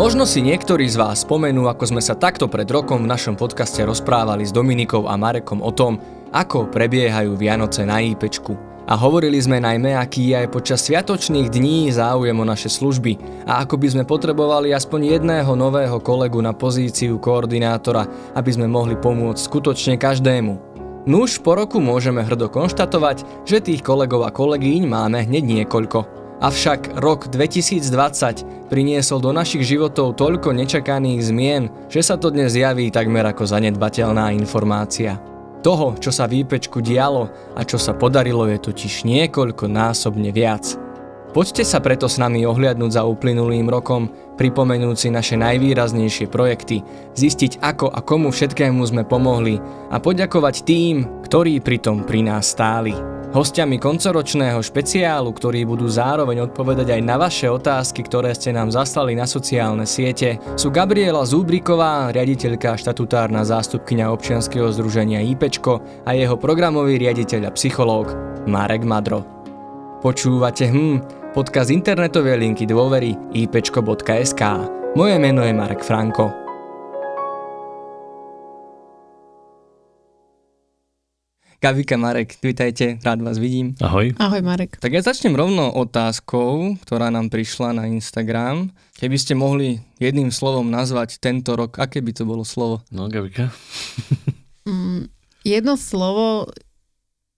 Možno si niektorí z vás spomenú, ako sme sa takto pred rokom v našom podcaste rozprávali s Dominikou a Marekom o tom, ako prebiehajú Vianoce na IPčku. A hovorili sme najmä, aký je aj počas sviatočných dní záujem o naše služby a ako by sme potrebovali aspoň jedného nového kolegu na pozíciu koordinátora, aby sme mohli pomôcť skutočne každému. Nuž po roku môžeme hrdo konštatovať, že tých kolegov a kolegyň máme hneď niekoľko. Avšak rok 2020 priniesol do našich životov toľko nečakaných zmien, že sa to dnes javí takmer ako zanedbateľná informácia. Toho, čo sa výpečku dialo a čo sa podarilo je totiž niekoľko násobne viac. Poďte sa preto s nami ohliadnúť za uplynulým rokom, pripomenúci naše najvýraznejšie projekty, zistiť ako a komu všetkému sme pomohli a poďakovať tým, ktorí pritom pri nás stáli. Hostiami koncoročného špeciálu, ktorí budú zároveň odpovedať aj na vaše otázky, ktoré ste nám zaslali na sociálne siete, sú Gabriela Zúbriková, riaditeľka štatutárna zástupkynia občianskeho združenia IPčko a jeho programový riaditeľ a psychológ Marek Madro. Počúvate hm, podcast internetovej linky dôvery ipčko.sk. Moje meno je Marek Franko. Gabika, Marek, vítajte, rád vás vidím. Ahoj. Ahoj Marek. Tak ja začnem rovno otázkou, ktorá nám prišla na Instagram. Keby ste mohli jedným slovom nazvať tento rok, aké by to bolo slovo? No, Gabika. mm, jedno slovo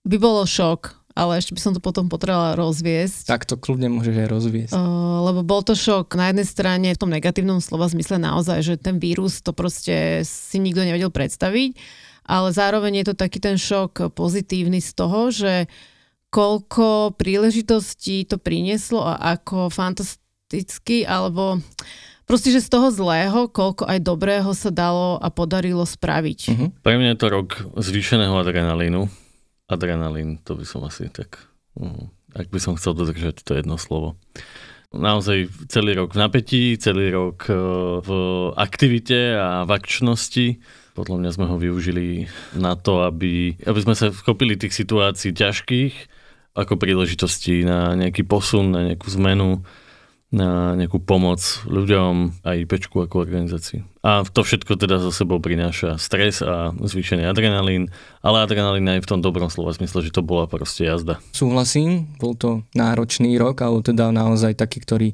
by bolo šok ale ešte by som to potom potrebovala rozviesť. Tak to kľudne môžeš aj rozviesť. Uh, lebo bol to šok na jednej strane v tom negatívnom slova zmysle naozaj, že ten vírus to proste si nikto nevedel predstaviť ale zároveň je to taký ten šok pozitívny z toho, že koľko príležitostí to prinieslo a ako fantasticky, alebo proste, že z toho zlého, koľko aj dobrého sa dalo a podarilo spraviť. Uh-huh. Pre mňa je to rok zvýšeného adrenalínu. Adrenalín, to by som asi tak, uh, ak by som chcel dodržať to jedno slovo naozaj celý rok v napätí, celý rok eh, v aktivite a v akčnosti. Podľa mňa sme ho využili na to, aby, aby sme sa vchopili tých situácií ťažkých ako príležitosti na nejaký posun, na nejakú zmenu, na nejakú pomoc ľuďom a IPčku ako organizácii. A to všetko teda za sebou prináša stres a zvýšený adrenalín, ale adrenalín aj v tom dobrom slova smysle, že to bola proste jazda. Súhlasím, bol to náročný rok, alebo teda naozaj taký, ktorý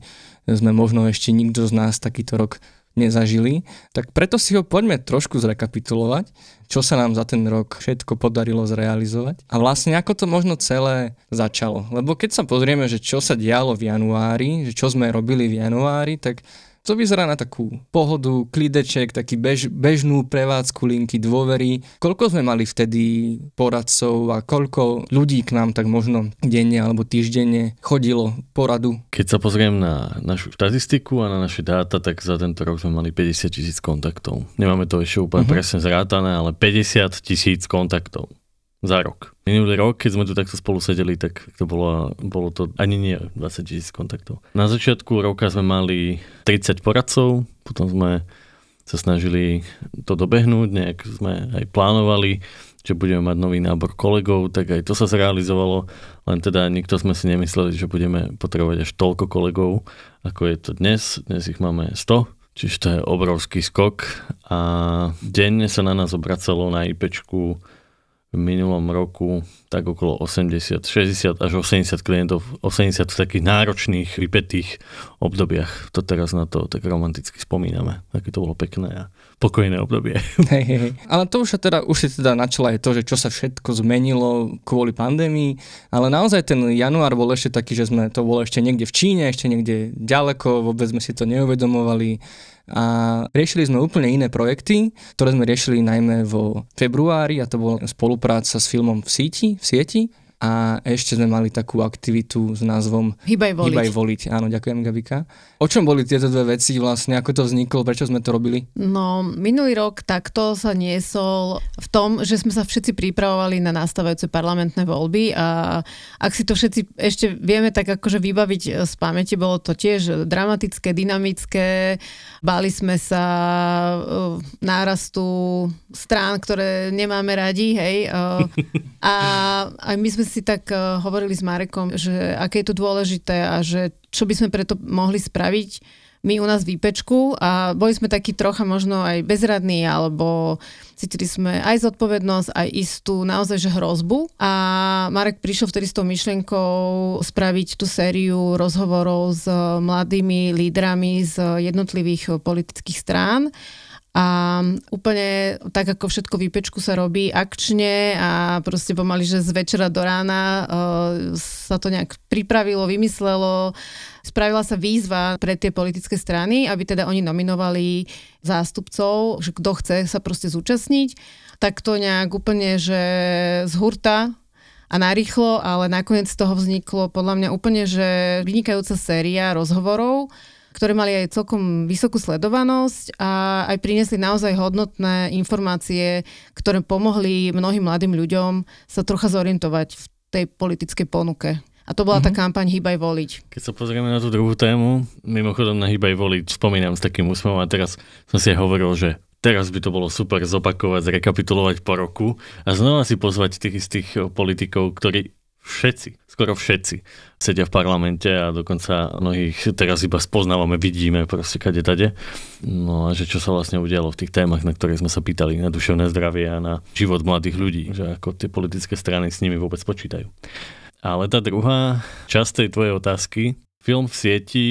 sme možno ešte nikto z nás takýto rok nezažili. Tak preto si ho poďme trošku zrekapitulovať, čo sa nám za ten rok všetko podarilo zrealizovať a vlastne ako to možno celé začalo. Lebo keď sa pozrieme, že čo sa dialo v januári, že čo sme robili v januári, tak to vyzerá na takú pohodu, klideček, taký bež, bežnú prevádzku linky dôvery. Koľko sme mali vtedy poradcov a koľko ľudí k nám tak možno denne alebo týždenne chodilo poradu? Keď sa pozriem na našu štatistiku a na naše dáta, tak za tento rok sme mali 50 tisíc kontaktov. Nemáme to ešte úplne uh-huh. presne zrátané, ale 50 tisíc kontaktov za rok. Minulý rok, keď sme tu takto spolu sedeli, tak to bolo, bolo to ani nie 20 tisíc kontaktov. Na začiatku roka sme mali 30 poradcov, potom sme sa snažili to dobehnúť, nejak sme aj plánovali, že budeme mať nový nábor kolegov, tak aj to sa zrealizovalo, len teda nikto sme si nemysleli, že budeme potrebovať až toľko kolegov, ako je to dnes. Dnes ich máme 100, čiže to je obrovský skok a denne sa na nás obracalo na IPčku v minulom roku tak okolo 80, 60 až 80 klientov, 80 v takých náročných, vypetých obdobiach. To teraz na to tak romanticky spomíname, aké to bolo pekné a pokojné obdobie. Hej, hej, Ale to už, teda, už si teda načala aj to, že čo sa všetko zmenilo kvôli pandémii, ale naozaj ten január bol ešte taký, že sme to bolo ešte niekde v Číne, ešte niekde ďaleko, vôbec sme si to neuvedomovali a riešili sme úplne iné projekty, ktoré sme riešili najmä vo februári a to bola spolupráca s filmom v síti, v sieti a ešte sme mali takú aktivitu s názvom Hýbaj voliť. Hýbaj voliť. Áno, ďakujem Gabika. O čom boli tieto dve veci vlastne, ako to vzniklo, prečo sme to robili? No, minulý rok takto sa niesol v tom, že sme sa všetci pripravovali na nastávajúce parlamentné voľby a ak si to všetci ešte vieme tak akože vybaviť z pamäti, bolo to tiež dramatické, dynamické, báli sme sa e, nárastu strán, ktoré nemáme radi, hej. E, a aj my sme si tak eh, hovorili s Marekom, že aké je to dôležité a že čo by sme preto mohli spraviť my u nás v výpečku a boli sme takí trocha možno aj bezradní alebo cítili sme aj zodpovednosť, aj istú naozaj že hrozbu a Marek prišiel vtedy s tou myšlienkou spraviť tú sériu rozhovorov s mladými lídrami z jednotlivých eh, politických strán a úplne tak, ako všetko výpečku sa robí akčne a proste pomaly, že z večera do rána uh, sa to nejak pripravilo, vymyslelo. Spravila sa výzva pre tie politické strany, aby teda oni nominovali zástupcov, že kto chce sa proste zúčastniť. Tak to nejak úplne, že z hurta a narýchlo, ale nakoniec z toho vzniklo podľa mňa úplne, že vynikajúca séria rozhovorov, ktoré mali aj celkom vysokú sledovanosť a aj priniesli naozaj hodnotné informácie, ktoré pomohli mnohým mladým ľuďom sa trocha zorientovať v tej politickej ponuke. A to bola mm-hmm. tá mhm. kampaň Hýbaj voliť. Keď sa pozrieme na tú druhú tému, mimochodom na Hýbaj voliť spomínam s takým úsmevom a teraz som si aj hovoril, že teraz by to bolo super zopakovať, zrekapitulovať po roku a znova si pozvať tých istých politikov, ktorí všetci, skoro všetci sedia v parlamente a dokonca mnohých teraz iba spoznávame, vidíme proste kade tade. No a že čo sa vlastne udialo v tých témach, na ktoré sme sa pýtali, na duševné zdravie a na život mladých ľudí, že ako tie politické strany s nimi vôbec počítajú. Ale tá druhá časť tej tvojej otázky, film v sieti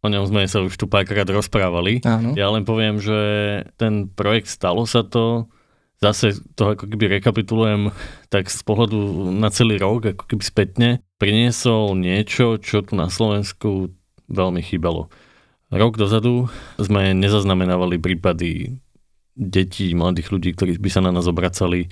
O ňom sme sa už tu párkrát rozprávali. Áno. Ja len poviem, že ten projekt Stalo sa to zase to ako keby rekapitulujem tak z pohľadu na celý rok, ako keby spätne, priniesol niečo, čo tu na Slovensku veľmi chýbalo. Rok dozadu sme nezaznamenávali prípady detí, mladých ľudí, ktorí by sa na nás obracali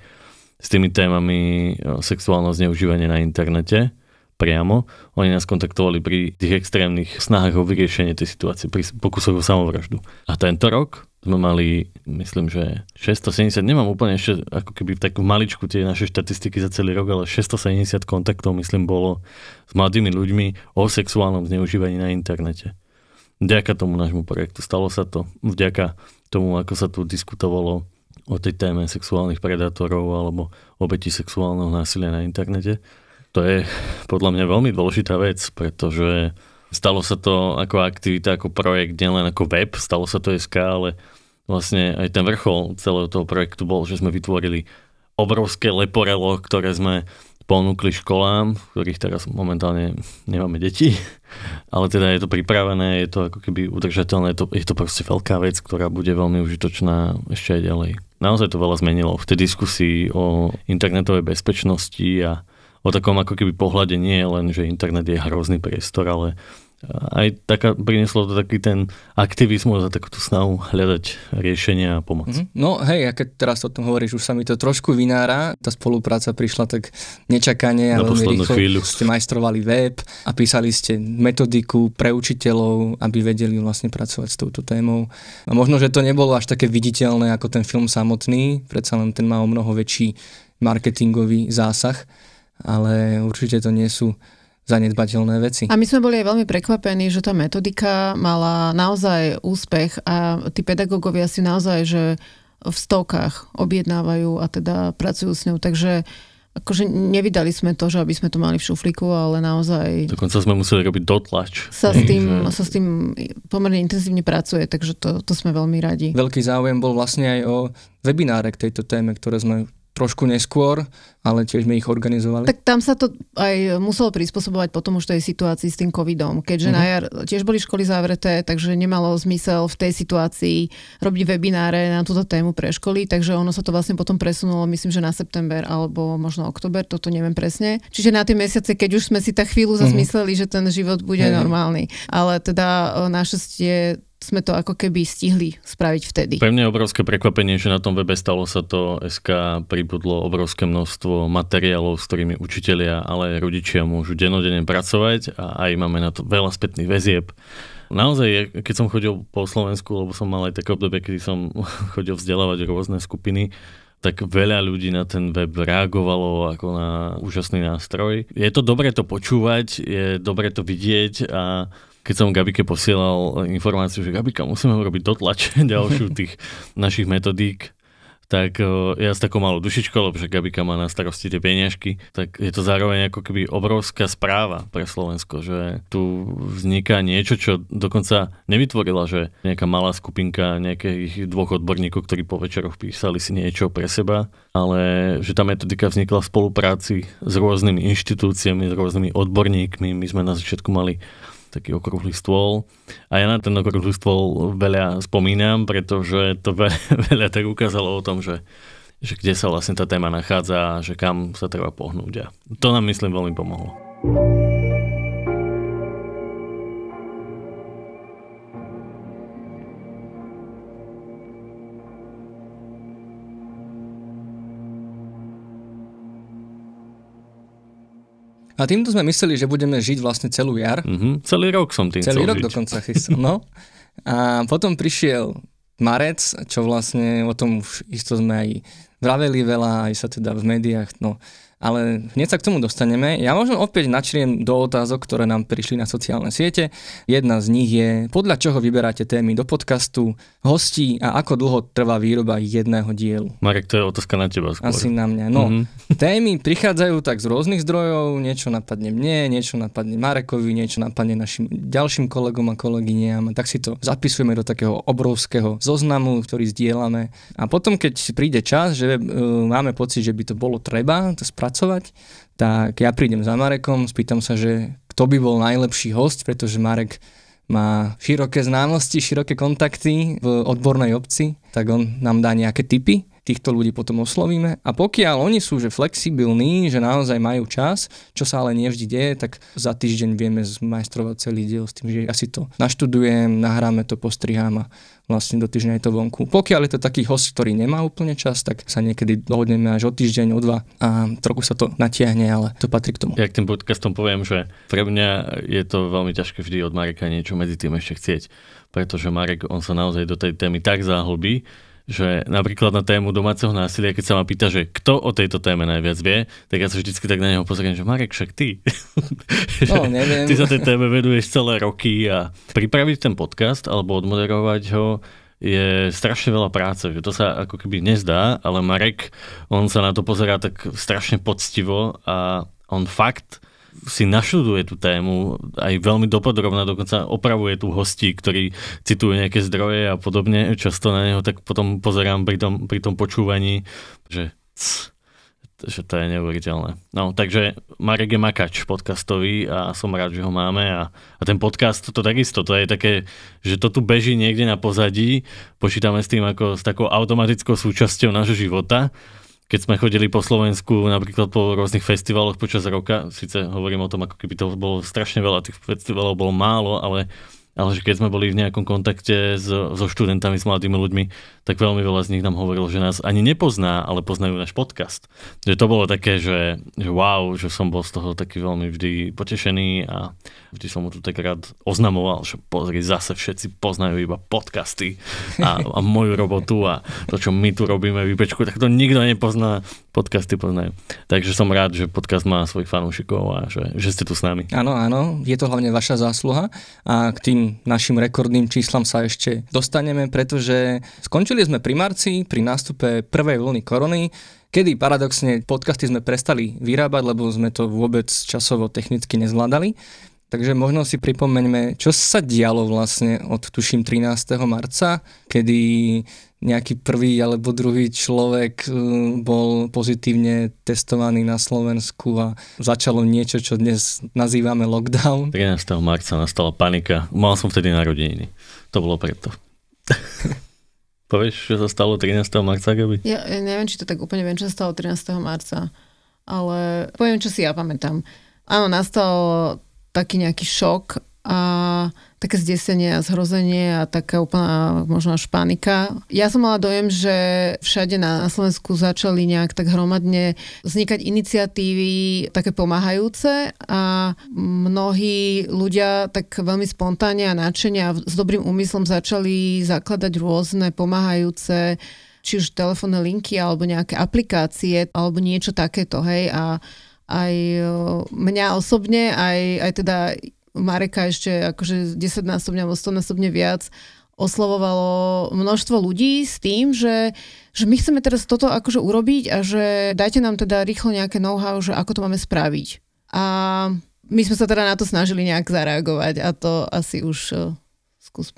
s tými témami e, sexuálne zneužívanie na internete priamo. Oni nás kontaktovali pri tých extrémnych snahách o vyriešenie tej situácie, pri pokusoch o samovraždu. A tento rok sme mali, myslím, že 670, nemám úplne ešte ako keby takú maličku tie naše štatistiky za celý rok, ale 670 kontaktov, myslím, bolo s mladými ľuďmi o sexuálnom zneužívaní na internete. Vďaka tomu nášmu projektu stalo sa to, vďaka tomu, ako sa tu diskutovalo o tej téme sexuálnych predátorov alebo obeti sexuálneho násilia na internete. To je podľa mňa veľmi dôležitá vec, pretože Stalo sa to ako aktivita, ako projekt, nielen ako web, stalo sa to SK, ale vlastne aj ten vrchol celého toho projektu bol, že sme vytvorili obrovské leporelo, ktoré sme ponúkli školám, ktorých teraz momentálne nemáme deti, ale teda je to pripravené, je to ako keby udržateľné, je to, je to proste veľká vec, ktorá bude veľmi užitočná ešte aj ďalej. Naozaj to veľa zmenilo v tej diskusii o internetovej bezpečnosti a o takom ako keby pohľade nie je len, že internet je hrozný priestor, ale e, aj taká, prinieslo to taký ten aktivizmus a takúto snahu hľadať riešenia a pomoc. Mm-hmm. No hej, a keď teraz o tom hovoríš, už sa mi to trošku vynára, tá spolupráca prišla tak nečakane a veľmi rýchlo chvíľu. ste majstrovali web a písali ste metodiku pre učiteľov, aby vedeli vlastne pracovať s touto témou. A možno, že to nebolo až také viditeľné ako ten film samotný, predsa len ten má o mnoho väčší marketingový zásah ale určite to nie sú zanedbateľné veci. A my sme boli aj veľmi prekvapení, že tá metodika mala naozaj úspech a tí pedagógovia si naozaj, že v stokách objednávajú a teda pracujú s ňou, takže akože nevydali sme to, že aby sme to mali v šuflíku, ale naozaj... Dokonca sme museli robiť dotlač. Sa s tým, že... sa s tým pomerne intenzívne pracuje, takže to, to sme veľmi radi. Veľký záujem bol vlastne aj o webináre k tejto téme, ktoré sme trošku neskôr, ale tiež sme ich organizovali. Tak tam sa to aj muselo prispôsobovať potom už tej situácii s tým covidom, keďže uh-huh. na mhm. jar tiež boli školy zavreté, takže nemalo zmysel v tej situácii robiť webináre na túto tému pre školy, takže ono sa to vlastne potom presunulo, myslím, že na september alebo možno oktober, toto neviem presne. Čiže na tie mesiace, keď už sme si tak chvíľu mhm. zazmysleli, uh-huh. že ten život bude uh-huh. normálny. Ale teda e, našťastie sme to ako keby stihli spraviť vtedy. Pre mňa je obrovské prekvapenie, že na tom webe stalo sa to SK, pribudlo obrovské množstvo materiálov, s ktorými učitelia, ale aj rodičia môžu denodene pracovať a aj máme na to veľa spätných väzieb. Naozaj, keď som chodil po Slovensku, lebo som mal aj také obdobie, kedy som chodil vzdelávať rôzne skupiny, tak veľa ľudí na ten web reagovalo ako na úžasný nástroj. Je to dobre to počúvať, je dobre to vidieť a keď som Gabike posielal informáciu, že Gabika, musíme urobiť dotlač ďalšiu tých našich metodík, tak e, ja s takou malou dušičkou, lebo že Gabika má na starosti tie peniažky, tak je to zároveň ako keby obrovská správa pre Slovensko, že tu vzniká niečo, čo dokonca nevytvorila, že nejaká malá skupinka nejakých dvoch odborníkov, ktorí po večeroch písali si niečo pre seba, ale že tá metodika vznikla v spolupráci s rôznymi inštitúciami, s rôznymi odborníkmi. My sme na začiatku mali taký okrúhly stôl. A ja na ten okrúhly stôl veľa spomínam, pretože to veľa, veľa tak ukázalo o tom, že, že kde sa vlastne tá téma nachádza, a že kam sa treba pohnúť. A to nám myslím veľmi pomohlo. A týmto sme mysleli, že budeme žiť vlastne celú jar. Mm-hmm. Celý rok som tým Celý rok žiť. dokonca chystal, no. A potom prišiel marec, čo vlastne o tom už isto sme aj vraveli veľa, aj sa teda v médiách, no ale hneď sa k tomu dostaneme. Ja možno opäť načriem do otázok, ktoré nám prišli na sociálne siete. Jedna z nich je, podľa čoho vyberáte témy do podcastu, hostí a ako dlho trvá výroba jedného dielu? Marek, to je otázka na teba skôr. Asi na mňa. No, mm-hmm. témy prichádzajú tak z rôznych zdrojov, niečo napadne mne, niečo napadne Marekovi, niečo napadne našim ďalším kolegom a kolegyňam. Tak si to zapisujeme do takého obrovského zoznamu, ktorý zdieľame. A potom, keď príde čas, že uh, máme pocit, že by to bolo treba, to pracovať, tak ja prídem za Marekom, spýtam sa, že kto by bol najlepší host, pretože Marek má široké známosti, široké kontakty v odbornej obci, tak on nám dá nejaké tipy týchto ľudí potom oslovíme a pokiaľ oni sú že flexibilní, že naozaj majú čas, čo sa ale nevždy deje, tak za týždeň vieme zmajstrovať celý diel s tým, že ja si to naštudujem, nahráme to, postrihám a vlastne do týždňa je to vonku. Pokiaľ je to taký host, ktorý nemá úplne čas, tak sa niekedy dohodneme až o týždeň, o dva a trochu sa to natiahne, ale to patrí k tomu. Ja k tým podcastom poviem, že pre mňa je to veľmi ťažké vždy od Mareka niečo medzi tým ešte chcieť, pretože Marek, on sa naozaj do tej témy tak zahlbí, že napríklad na tému domáceho násilia, keď sa ma pýta, že kto o tejto téme najviac vie, tak ja sa vždycky tak na neho pozriem, že Marek, však ty. No, neviem. ty sa tej téme venuješ celé roky a pripraviť ten podcast alebo odmoderovať ho je strašne veľa práce, že to sa ako keby nezdá, ale Marek, on sa na to pozerá tak strašne poctivo a on fakt si našuduje tú tému aj veľmi dopodrobná, dokonca opravuje tu hostí, ktorí citujú nejaké zdroje a podobne. Často na neho tak potom pozerám pri tom, pri tom počúvaní, že c, že to je neuveriteľné. No, takže Marek je makač podcastový a som rád, že ho máme a, a ten podcast to takisto, to je také, že to tu beží niekde na pozadí, počítame s tým ako s takou automatickou súčasťou nášho života keď sme chodili po Slovensku napríklad po rôznych festivaloch počas roka, síce hovorím o tom, ako keby to bolo strašne veľa, tých festivalov bolo málo, ale ale že keď sme boli v nejakom kontakte so, so študentami, s mladými ľuďmi, tak veľmi veľa z nich nám hovorilo, že nás ani nepozná, ale poznajú náš podcast. Že to bolo také, že, že wow, že som bol z toho taký veľmi vždy potešený a vždy som mu to tak rád oznamoval, že pozri, zase všetci poznajú iba podcasty a, a moju robotu a to, čo my tu robíme v Ipečku, tak to nikto nepozná, podcasty poznajú. Takže som rád, že podcast má svojich fanúšikov a že, že ste tu s nami. Áno, áno, je to hlavne vaša zásluha a k tým našim rekordným číslam sa ešte dostaneme, pretože skončili sme pri marci, pri nástupe prvej vlny korony, Kedy paradoxne podcasty sme prestali vyrábať, lebo sme to vôbec časovo technicky nezvládali. Takže možno si pripomeňme, čo sa dialo vlastne od tuším 13. marca, kedy nejaký prvý alebo druhý človek eh, bol pozitívne testovaný na Slovensku a začalo niečo, čo dnes nazývame lockdown. 13. marca nastala panika. Mal som vtedy narodeniny. To bolo preto. Povieš, čo sa stalo 13. marca, Gabi? Ja, ja neviem, či to tak úplne viem, čo sa stalo 13. marca, ale poviem, čo si ja pamätám. Áno, nastal taký nejaký šok a také zdesenie a zhrozenie a taká úplná možno až panika. Ja som mala dojem, že všade na Slovensku začali nejak tak hromadne vznikať iniciatívy také pomáhajúce a mnohí ľudia tak veľmi spontánne a nadšenia a s dobrým úmyslom začali zakladať rôzne pomáhajúce či už telefónne linky alebo nejaké aplikácie alebo niečo takéto, hej, a aj e, mňa osobne, aj, aj teda Mareka ešte akože 10-násobne alebo 100-násobne viac oslovovalo množstvo ľudí s tým, že, že my chceme teraz toto akože urobiť a že dajte nám teda rýchlo nejaké know-how, že ako to máme spraviť. A my sme sa teda na to snažili nejak zareagovať a to asi už uh, skús.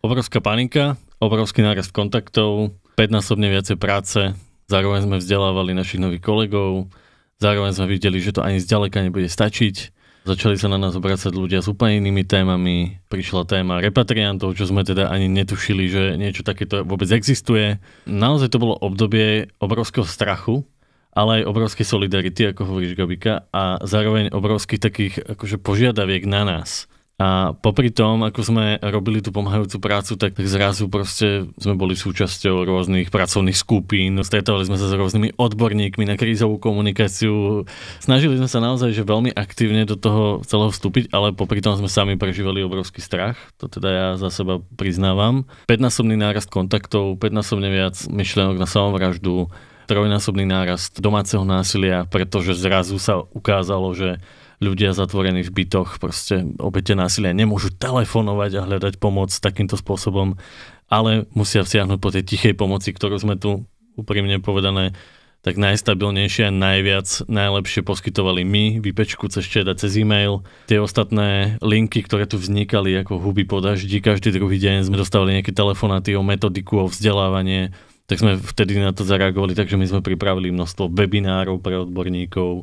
Obrovská panika, obrovský nárast kontaktov, 5-násobne viacej práce, zároveň sme vzdelávali našich nových kolegov, zároveň sme videli, že to ani zďaleka nebude stačiť Začali sa na nás obracať ľudia s úplne inými témami. Prišla téma repatriantov, čo sme teda ani netušili, že niečo takéto vôbec existuje. Naozaj to bolo obdobie obrovského strachu, ale aj obrovskej solidarity, ako hovoríš Gabika, a zároveň obrovských takých akože požiadaviek na nás a popri tom, ako sme robili tú pomáhajúcu prácu, tak zrazu proste sme boli súčasťou rôznych pracovných skupín, stretávali sme sa s rôznymi odborníkmi na krízovú komunikáciu. Snažili sme sa naozaj, že veľmi aktívne do toho celého vstúpiť, ale popri tom sme sami prežívali obrovský strach, to teda ja za seba priznávam. 15 násobný nárast kontaktov, 15 násobne viac myšlienok na samovraždu, trojnásobný nárast domáceho násilia, pretože zrazu sa ukázalo, že ľudia zatvorení v bytoch, proste obete násilia nemôžu telefonovať a hľadať pomoc takýmto spôsobom, ale musia vsiahnuť po tej tichej pomoci, ktorú sme tu úprimne povedané tak najstabilnejšie a najviac, najlepšie poskytovali my, vypečku cez čeda, cez e-mail. Tie ostatné linky, ktoré tu vznikali ako huby po daždi, každý druhý deň sme dostávali nejaké telefonáty o metodiku, o vzdelávanie, tak sme vtedy na to zareagovali, takže my sme pripravili množstvo webinárov pre odborníkov,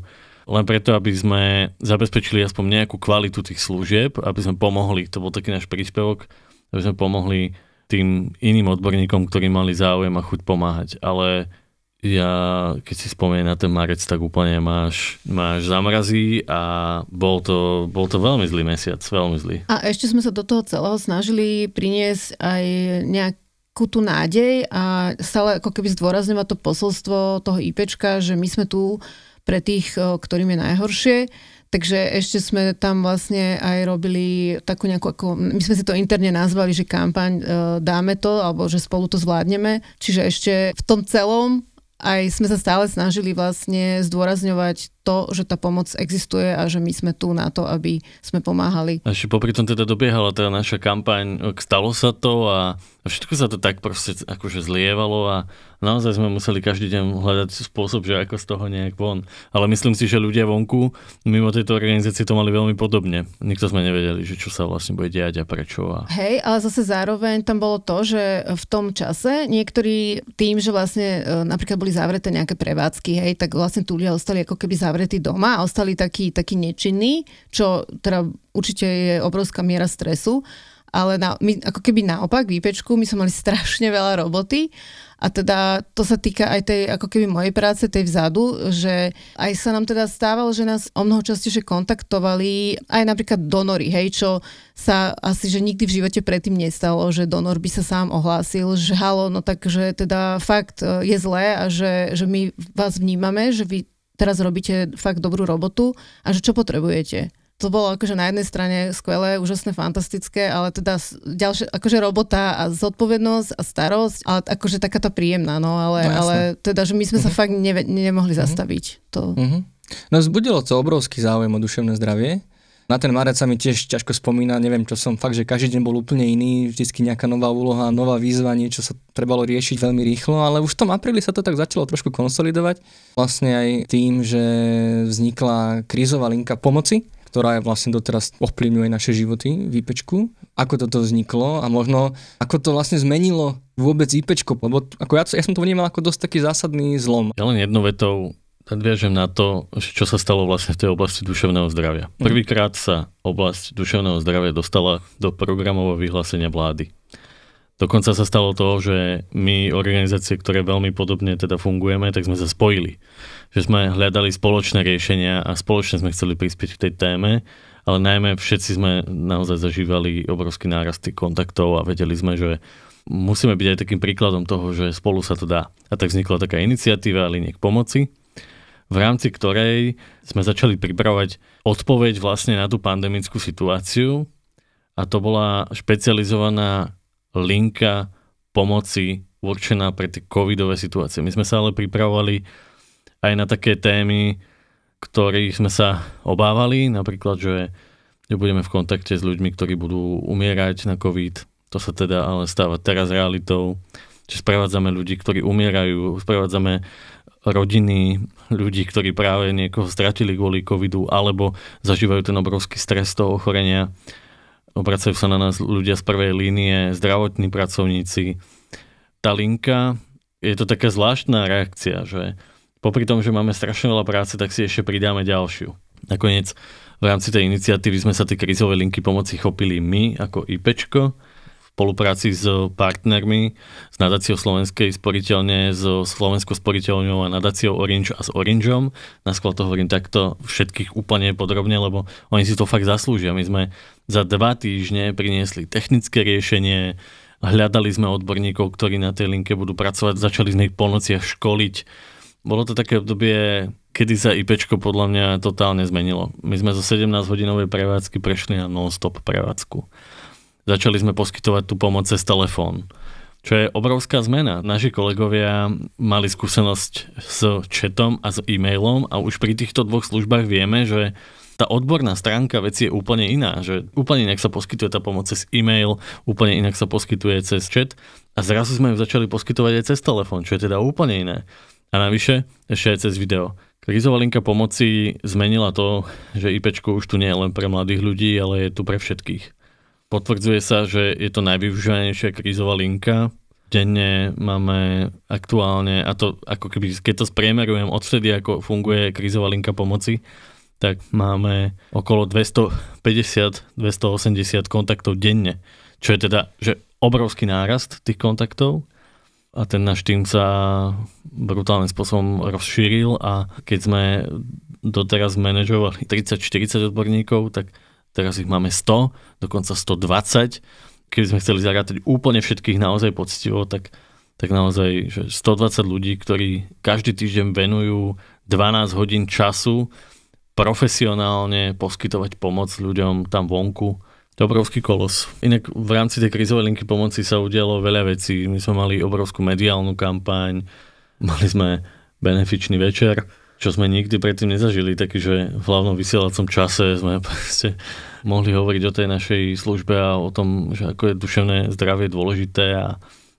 len preto, aby sme zabezpečili aspoň nejakú kvalitu tých služieb, aby sme pomohli, to bol taký náš príspevok, aby sme pomohli tým iným odborníkom, ktorí mali záujem a chuť pomáhať. Ale ja, keď si spomeniem na ten marec, tak úplne máš, máš zamrazí a bol to, bol to veľmi zlý mesiac, veľmi zlý. A ešte sme sa do toho celého snažili priniesť aj nejakú tú nádej a stále ako keby zdôrazňovať to posolstvo toho IPčka, že my sme tu uh, pre tých, ktorým je najhoršie. Takže ešte sme tam vlastne aj robili takú nejakú, ako, my sme si to interne nazvali, že kampaň e, dáme to, alebo že spolu to zvládneme. Čiže ešte v tom celom aj sme sa stále snažili vlastne zdôrazňovať to, že tá pomoc existuje a že my sme tu na to, aby sme pomáhali. A ešte popri tom teda dobiehala tá teda naša kampaň, e, stalo sa to a všetko sa to tak proste akože zlievalo a naozaj sme museli každý deň hľadať spôsob, že ako z toho nejak von. Ale myslím si, že ľudia vonku mimo tejto organizácie to mali veľmi podobne. Nikto sme nevedeli, že čo sa vlastne bude diať a prečo. A... Hej, ale zase zároveň tam bolo to, že v tom čase niektorí tým, že vlastne e, napríklad boli zavreté nejaké prevádzky, hej, tak vlastne tu ľudia ostali ako keby zavreté zavretí doma a ostali takí, takí nečinní, čo teda určite je obrovská miera stresu, ale na, my ako keby naopak výpečku, my sme mali strašne veľa roboty a teda to sa týka aj tej ako keby mojej práce, tej vzadu, že aj sa nám teda stávalo, že nás o mnoho častejšie kontaktovali aj napríklad donory, hej, čo sa asi, že nikdy v živote predtým nestalo, že donor by sa sám ohlásil, že halo, no takže teda fakt e, je zlé a že, že my vás vnímame, že vy teraz robíte fakt dobrú robotu a že čo potrebujete to bolo akože na jednej strane skvelé, úžasné, fantastické, ale teda ďalšie, akože robota a zodpovednosť a starosť, ale akože taká tá príjemná, no ale, no, ale teda, že my sme uh-huh. sa mhm. fakt neve, nemohli uh-huh. zastaviť. To. Uh-huh. Mhm. No vzbudilo to obrovský záujem o duševné zdravie na ten marec sa mi tiež ťažko spomína, neviem, čo som fakt, že každý deň bol úplne iný, vždycky nejaká nová úloha, nová výzva, niečo sa trebalo riešiť veľmi rýchlo, ale už v tom apríli sa to tak začalo trošku konsolidovať. Vlastne aj tým, že vznikla krízová linka pomoci, ktorá je vlastne doteraz ovplyvňuje naše životy v IPčku. Ako toto vzniklo a možno ako to vlastne zmenilo vôbec IPčko, lebo ako ja, ja som to vnímal ako dosť taký zásadný zlom. Ja len jednou vetou, nadviažem na to, čo sa stalo vlastne v tej oblasti duševného zdravia. Mhm. Prvýkrát sa oblasť duševného zdravia dostala do programového vyhlásenia vlády. Dokonca sa stalo to, že my organizácie, ktoré veľmi podobne teda fungujeme, tak sme sa spojili. Že sme hľadali spoločné riešenia a spoločne sme chceli prispieť k tej téme, ale najmä všetci sme naozaj zažívali obrovský nárasty kontaktov a vedeli sme, že musíme byť aj takým príkladom toho, že spolu sa to dá. A tak vznikla taká iniciatíva Liniek pomoci, v rámci ktorej sme začali pripravovať odpoveď vlastne na tú pandemickú situáciu a to bola špecializovaná linka pomoci určená pre tie covidové situácie. My sme sa ale pripravovali aj na také témy, ktorých sme sa obávali, napríklad, že nebudeme v kontakte s ľuďmi, ktorí budú umierať na COVID. To sa teda ale stáva teraz realitou. že sprevádzame ľudí, ktorí umierajú, sprevádzame rodiny ľudí, ktorí práve niekoho stratili kvôli covidu alebo zažívajú ten obrovský stres toho ochorenia. Obracajú sa na nás ľudia z prvej línie, zdravotní pracovníci. Tá linka, je to taká zvláštna reakcia, že popri tom, že máme strašne veľa práce, tak si ešte pridáme ďalšiu. Nakoniec v rámci tej iniciatívy sme sa tie krizové linky pomoci chopili my ako IPčko, spolupráci s partnermi, s nadáciou Slovenskej sporiteľne, s Slovenskou sporiteľňou a nadáciou Orange a s Orangeom. Na skôr to hovorím takto všetkých úplne podrobne, lebo oni si to fakt zaslúžia. My sme za dva týždne priniesli technické riešenie, hľadali sme odborníkov, ktorí na tej linke budú pracovať, začali sme ich po nociach školiť. Bolo to také obdobie, kedy sa IPčko podľa mňa totálne zmenilo. My sme zo 17-hodinovej prevádzky prešli na non-stop prevádzku. Začali sme poskytovať tú pomoc cez telefón. Čo je obrovská zmena. Naši kolegovia mali skúsenosť s chatom a s e-mailom a už pri týchto dvoch službách vieme, že tá odborná stránka veci je úplne iná, že úplne inak sa poskytuje tá pomoc cez e-mail, úplne inak sa poskytuje cez chat a zrazu sme ju začali poskytovať aj cez telefón, čo je teda úplne iné. A navyše ešte aj cez video. Krizová linka pomoci zmenila to, že IPčko už tu nie je len pre mladých ľudí, ale je tu pre všetkých. Potvrdzuje sa, že je to najvyužívanejšia krízová linka. Denne máme aktuálne, a to ako keby, keď to spriemerujem odvtedy, ako funguje krízová linka pomoci, tak máme okolo 250-280 kontaktov denne, čo je teda že obrovský nárast tých kontaktov a ten náš tým sa brutálnym spôsobom rozšíril a keď sme doteraz manažovali 30-40 odborníkov, tak teraz ich máme 100, dokonca 120. Keby sme chceli zarátať úplne všetkých naozaj poctivo, tak, tak naozaj že 120 ľudí, ktorí každý týždeň venujú 12 hodín času profesionálne poskytovať pomoc ľuďom tam vonku. To obrovský kolos. Inak v rámci tej krizovej linky pomoci sa udialo veľa vecí. My sme mali obrovskú mediálnu kampaň, mali sme benefičný večer, čo sme nikdy predtým nezažili, že v hlavnom vysielacom čase sme proste mohli hovoriť o tej našej službe a o tom, že ako je duševné zdravie dôležité a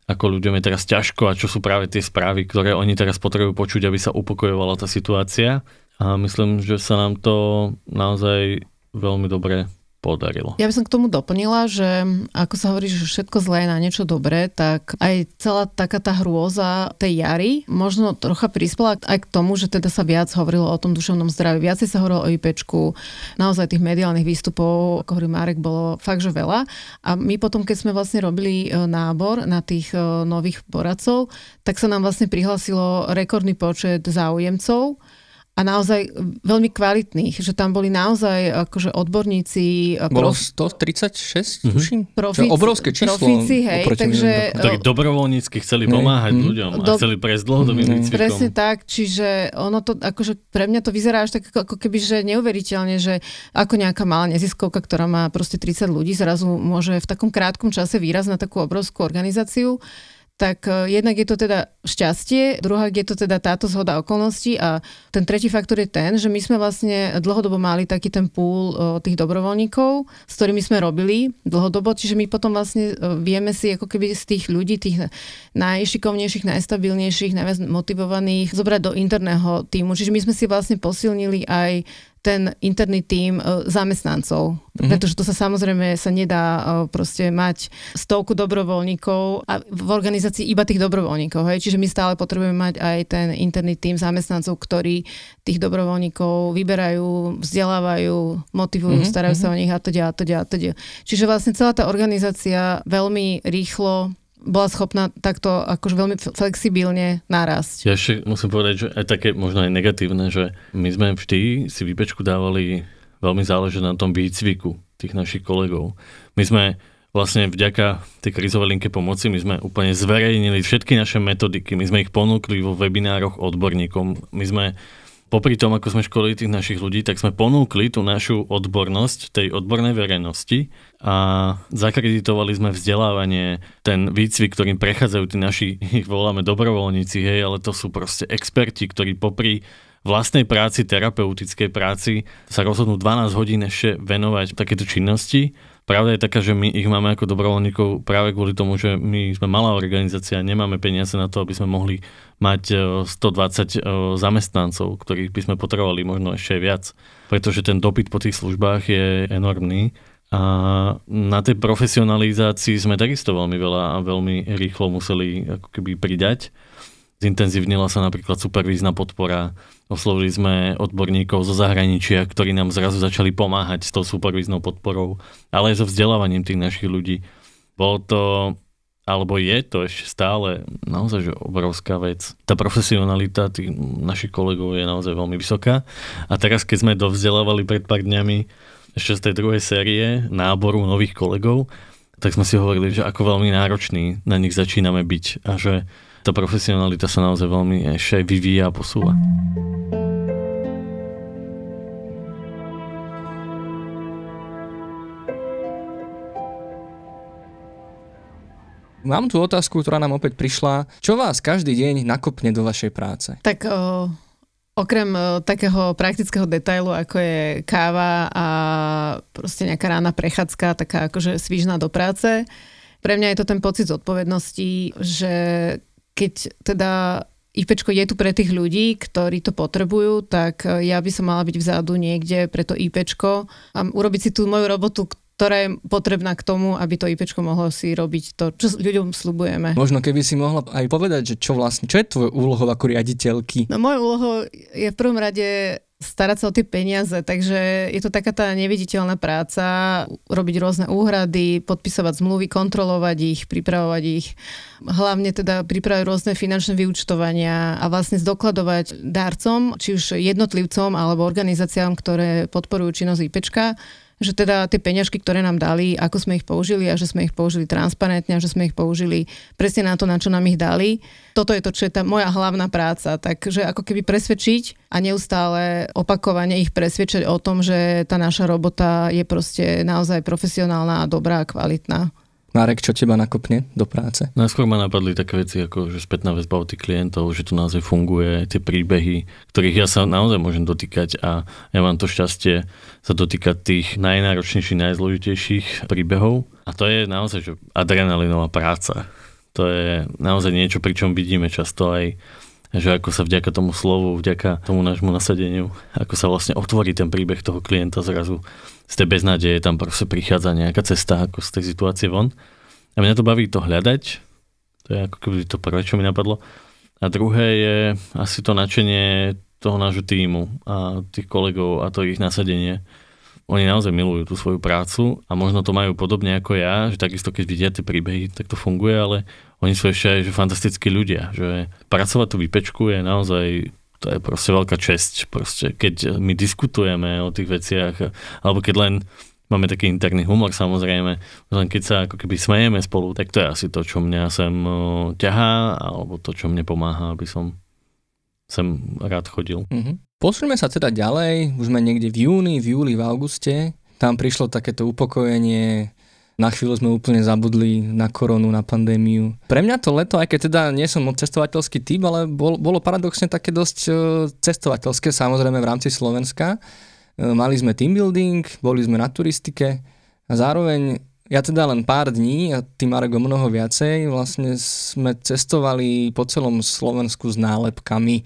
ako ľuďom je teraz ťažko a čo sú práve tie správy, ktoré oni teraz potrebujú počuť, aby sa upokojovala tá situácia. A myslím, že sa nám to naozaj veľmi dobre podarilo. Ja by som k tomu doplnila, že ako sa hovorí, že všetko zlé je na niečo dobré, tak aj celá taká tá hrôza tej jary možno trocha prispela aj k tomu, že teda sa viac hovorilo o tom duševnom zdraví, viacej sa hovorilo o IPčku, naozaj tých mediálnych výstupov, ako hovorí Marek, bolo fakt, že veľa. A my potom, keď sme vlastne robili e, nábor na tých e, nových poradcov, tak sa nám vlastne prihlásilo rekordný počet záujemcov a naozaj veľmi kvalitných, že tam boli naozaj akože odborníci. Eh, Bolo prof... 136, mm-hmm. tuším? Profici, to je obrovské číslo. Profici, hej, takže... No. Tak dobrovoľnícky chceli ne. pomáhať mm. ľuďom a Do... chceli prejsť dlhodobým mm. výcvikom. Presne tak, čiže ono to, akože pre mňa to vyzerá až tak ako keby, že neuveriteľne, že ako nejaká malá neziskovka, ktorá má proste 30 ľudí, zrazu môže v takom krátkom čase výraz na takú obrovskú organizáciu tak e, jednak je to teda šťastie, druhá je to teda táto zhoda okolností a ten tretí faktor je ten, že my sme vlastne dlhodobo mali taký ten púl e, tých dobrovoľníkov, s ktorými sme robili dlhodobo, čiže my potom vlastne e, vieme si ako keby z tých ľudí, tých najšikovnejších, najstabilnejších, najviac motivovaných zobrať do interného týmu. Čiže my sme si vlastne posilnili aj ten interný tím e, zamestnancov. Mm-hmm. Pretože to sa samozrejme sa nedá e, proste mať stovku dobrovoľníkov a v organizácii iba tých dobrovoľníkov. Hej? Čiže my stále potrebujeme mať aj ten interný tím zamestnancov, ktorí tých dobrovoľníkov vyberajú, vzdelávajú, motivujú, mm-hmm. starajú sa mhm. o nich a to a to a to Čiže vlastne celá tá organizácia veľmi rýchlo bola schopná takto akože veľmi flexibilne narásť. Ja ešte musím povedať, že aj také možno aj negatívne, že my sme vždy si výpečku dávali veľmi záleží na tom výcviku tých našich kolegov. My sme vlastne vďaka tej krizovej linke pomoci, my sme úplne zverejnili všetky naše metodiky, my sme ich ponúkli vo webinároch odborníkom, my sme popri tom, ako sme školili tých našich ľudí, tak sme ponúkli tú našu odbornosť tej odbornej verejnosti a zakreditovali sme vzdelávanie, ten výcvik, ktorým prechádzajú tí naši, ich voláme dobrovoľníci, hej, ale to sú proste experti, ktorí popri vlastnej práci, terapeutickej práci sa rozhodnú 12 hodín ešte venovať takéto činnosti Pravda je taká, že my ich máme ako dobrovoľníkov práve kvôli tomu, že my sme malá organizácia, nemáme peniaze na to, aby sme mohli mať 120 e, e, zamestnancov, ktorých by sme potrebovali možno ešte viac, pretože ten dopyt po tých službách je enormný. A na tej profesionalizácii sme takisto veľmi veľa a veľmi rýchlo museli ako keby pridať. Zintenzívnila sa napríklad supervízna podpora, Oslovili sme odborníkov zo zahraničia, ktorí nám zrazu začali pomáhať s tou supervíznou podporou, ale aj so vzdelávaním tých našich ľudí. Bolo to, alebo je to ešte stále naozaj že obrovská vec. Tá profesionalita tých našich kolegov je naozaj veľmi vysoká. A teraz, keď sme dovzdelávali pred pár dňami ešte z tej druhej série náboru nových kolegov, tak sme si hovorili, že ako veľmi náročný na nich začíname byť a že tá profesionalita sa naozaj veľmi ešte eh, vyvíja a posúva. Mám tu otázku, ktorá nám opäť prišla. Čo vás každý deň nakopne do vašej práce? Tak o, okrem o, takého praktického detailu, ako je káva a proste nejaká rána prechádzka, taká akože svižná do práce, pre mňa je to ten pocit zodpovednosti, že keď teda IPčko je tu pre tých ľudí, ktorí to potrebujú, tak eh, ja by som mala byť vzadu niekde pre to IPčko a urobiť si tú moju robotu, ktorá je potrebná k tomu, aby to IP mohlo si robiť to, čo ľuďom slubujeme. Možno keby si mohla aj povedať, že čo vlastne, čo je tvoj úlohou ako riaditeľky? No môj úlohou je v prvom rade starať sa o tie peniaze, takže je to taká tá neviditeľná práca, robiť rôzne úhrady, podpisovať zmluvy, kontrolovať ich, pripravovať ich, hlavne teda pripravovať rôzne finančné vyučtovania a vlastne zdokladovať dárcom, či už jednotlivcom alebo organizáciám, ktoré podporujú činnosť IPčka, že teda tie peňažky, ktoré nám dali, ako sme ich použili a že sme ich použili transparentne a že sme ich použili presne na to, na čo nám ich dali. Toto je to, čo je tá moja hlavná práca. Takže ako keby presvedčiť a neustále opakovane ich presvedčať o tom, že tá naša robota je proste naozaj profesionálna a dobrá a kvalitná. Marek, čo teba nakopne do práce? Najskôr ma napadli také veci, ako že spätná väzba od tých klientov, že to naozaj funguje, tie príbehy, ktorých ja sa naozaj môžem dotýkať a ja mám to šťastie sa dotýkať tých najnáročnejších, najzložitejších príbehov. A to je naozaj že adrenalinová práca. To je naozaj niečo, pri čom vidíme často aj že ako sa vďaka tomu slovu, vďaka tomu nášmu nasadeniu, ako sa vlastne otvorí ten príbeh toho klienta zrazu z tej beznádeje, tam proste prichádza nejaká cesta ako z tej situácie von. A mňa to baví to hľadať, to je ako keby to prvé, čo mi napadlo. A druhé je asi to nadšenie toho nášho týmu a tých kolegov a to ich nasadenie. Oni naozaj milujú tú svoju prácu a možno to majú podobne ako ja, že takisto keď vidia tie príbehy, tak to funguje, ale oni sú ešte aj že fantastickí ľudia, že pracovať tu vypečku je naozaj to je proste veľká česť, proste, keď my diskutujeme o tých veciach, alebo keď len máme taký interný humor samozrejme, len keď sa ako keby smejeme spolu, tak to je asi to, čo mňa sem ťahá, alebo to, čo mne pomáha, aby som sem rád chodil. Mm-hmm. Posúňme sa teda ďalej, už sme niekde v júni, v júli, v auguste, tam prišlo takéto upokojenie na chvíľu sme úplne zabudli na koronu, na pandémiu. Pre mňa to leto, aj keď teda nie som cestovateľský typ, ale bol, bolo paradoxne také dosť e, cestovateľské, samozrejme v rámci Slovenska. E, mali sme team building, boli sme na turistike a zároveň ja teda len pár dní a ty o mnoho viacej, vlastne sme cestovali po celom Slovensku s nálepkami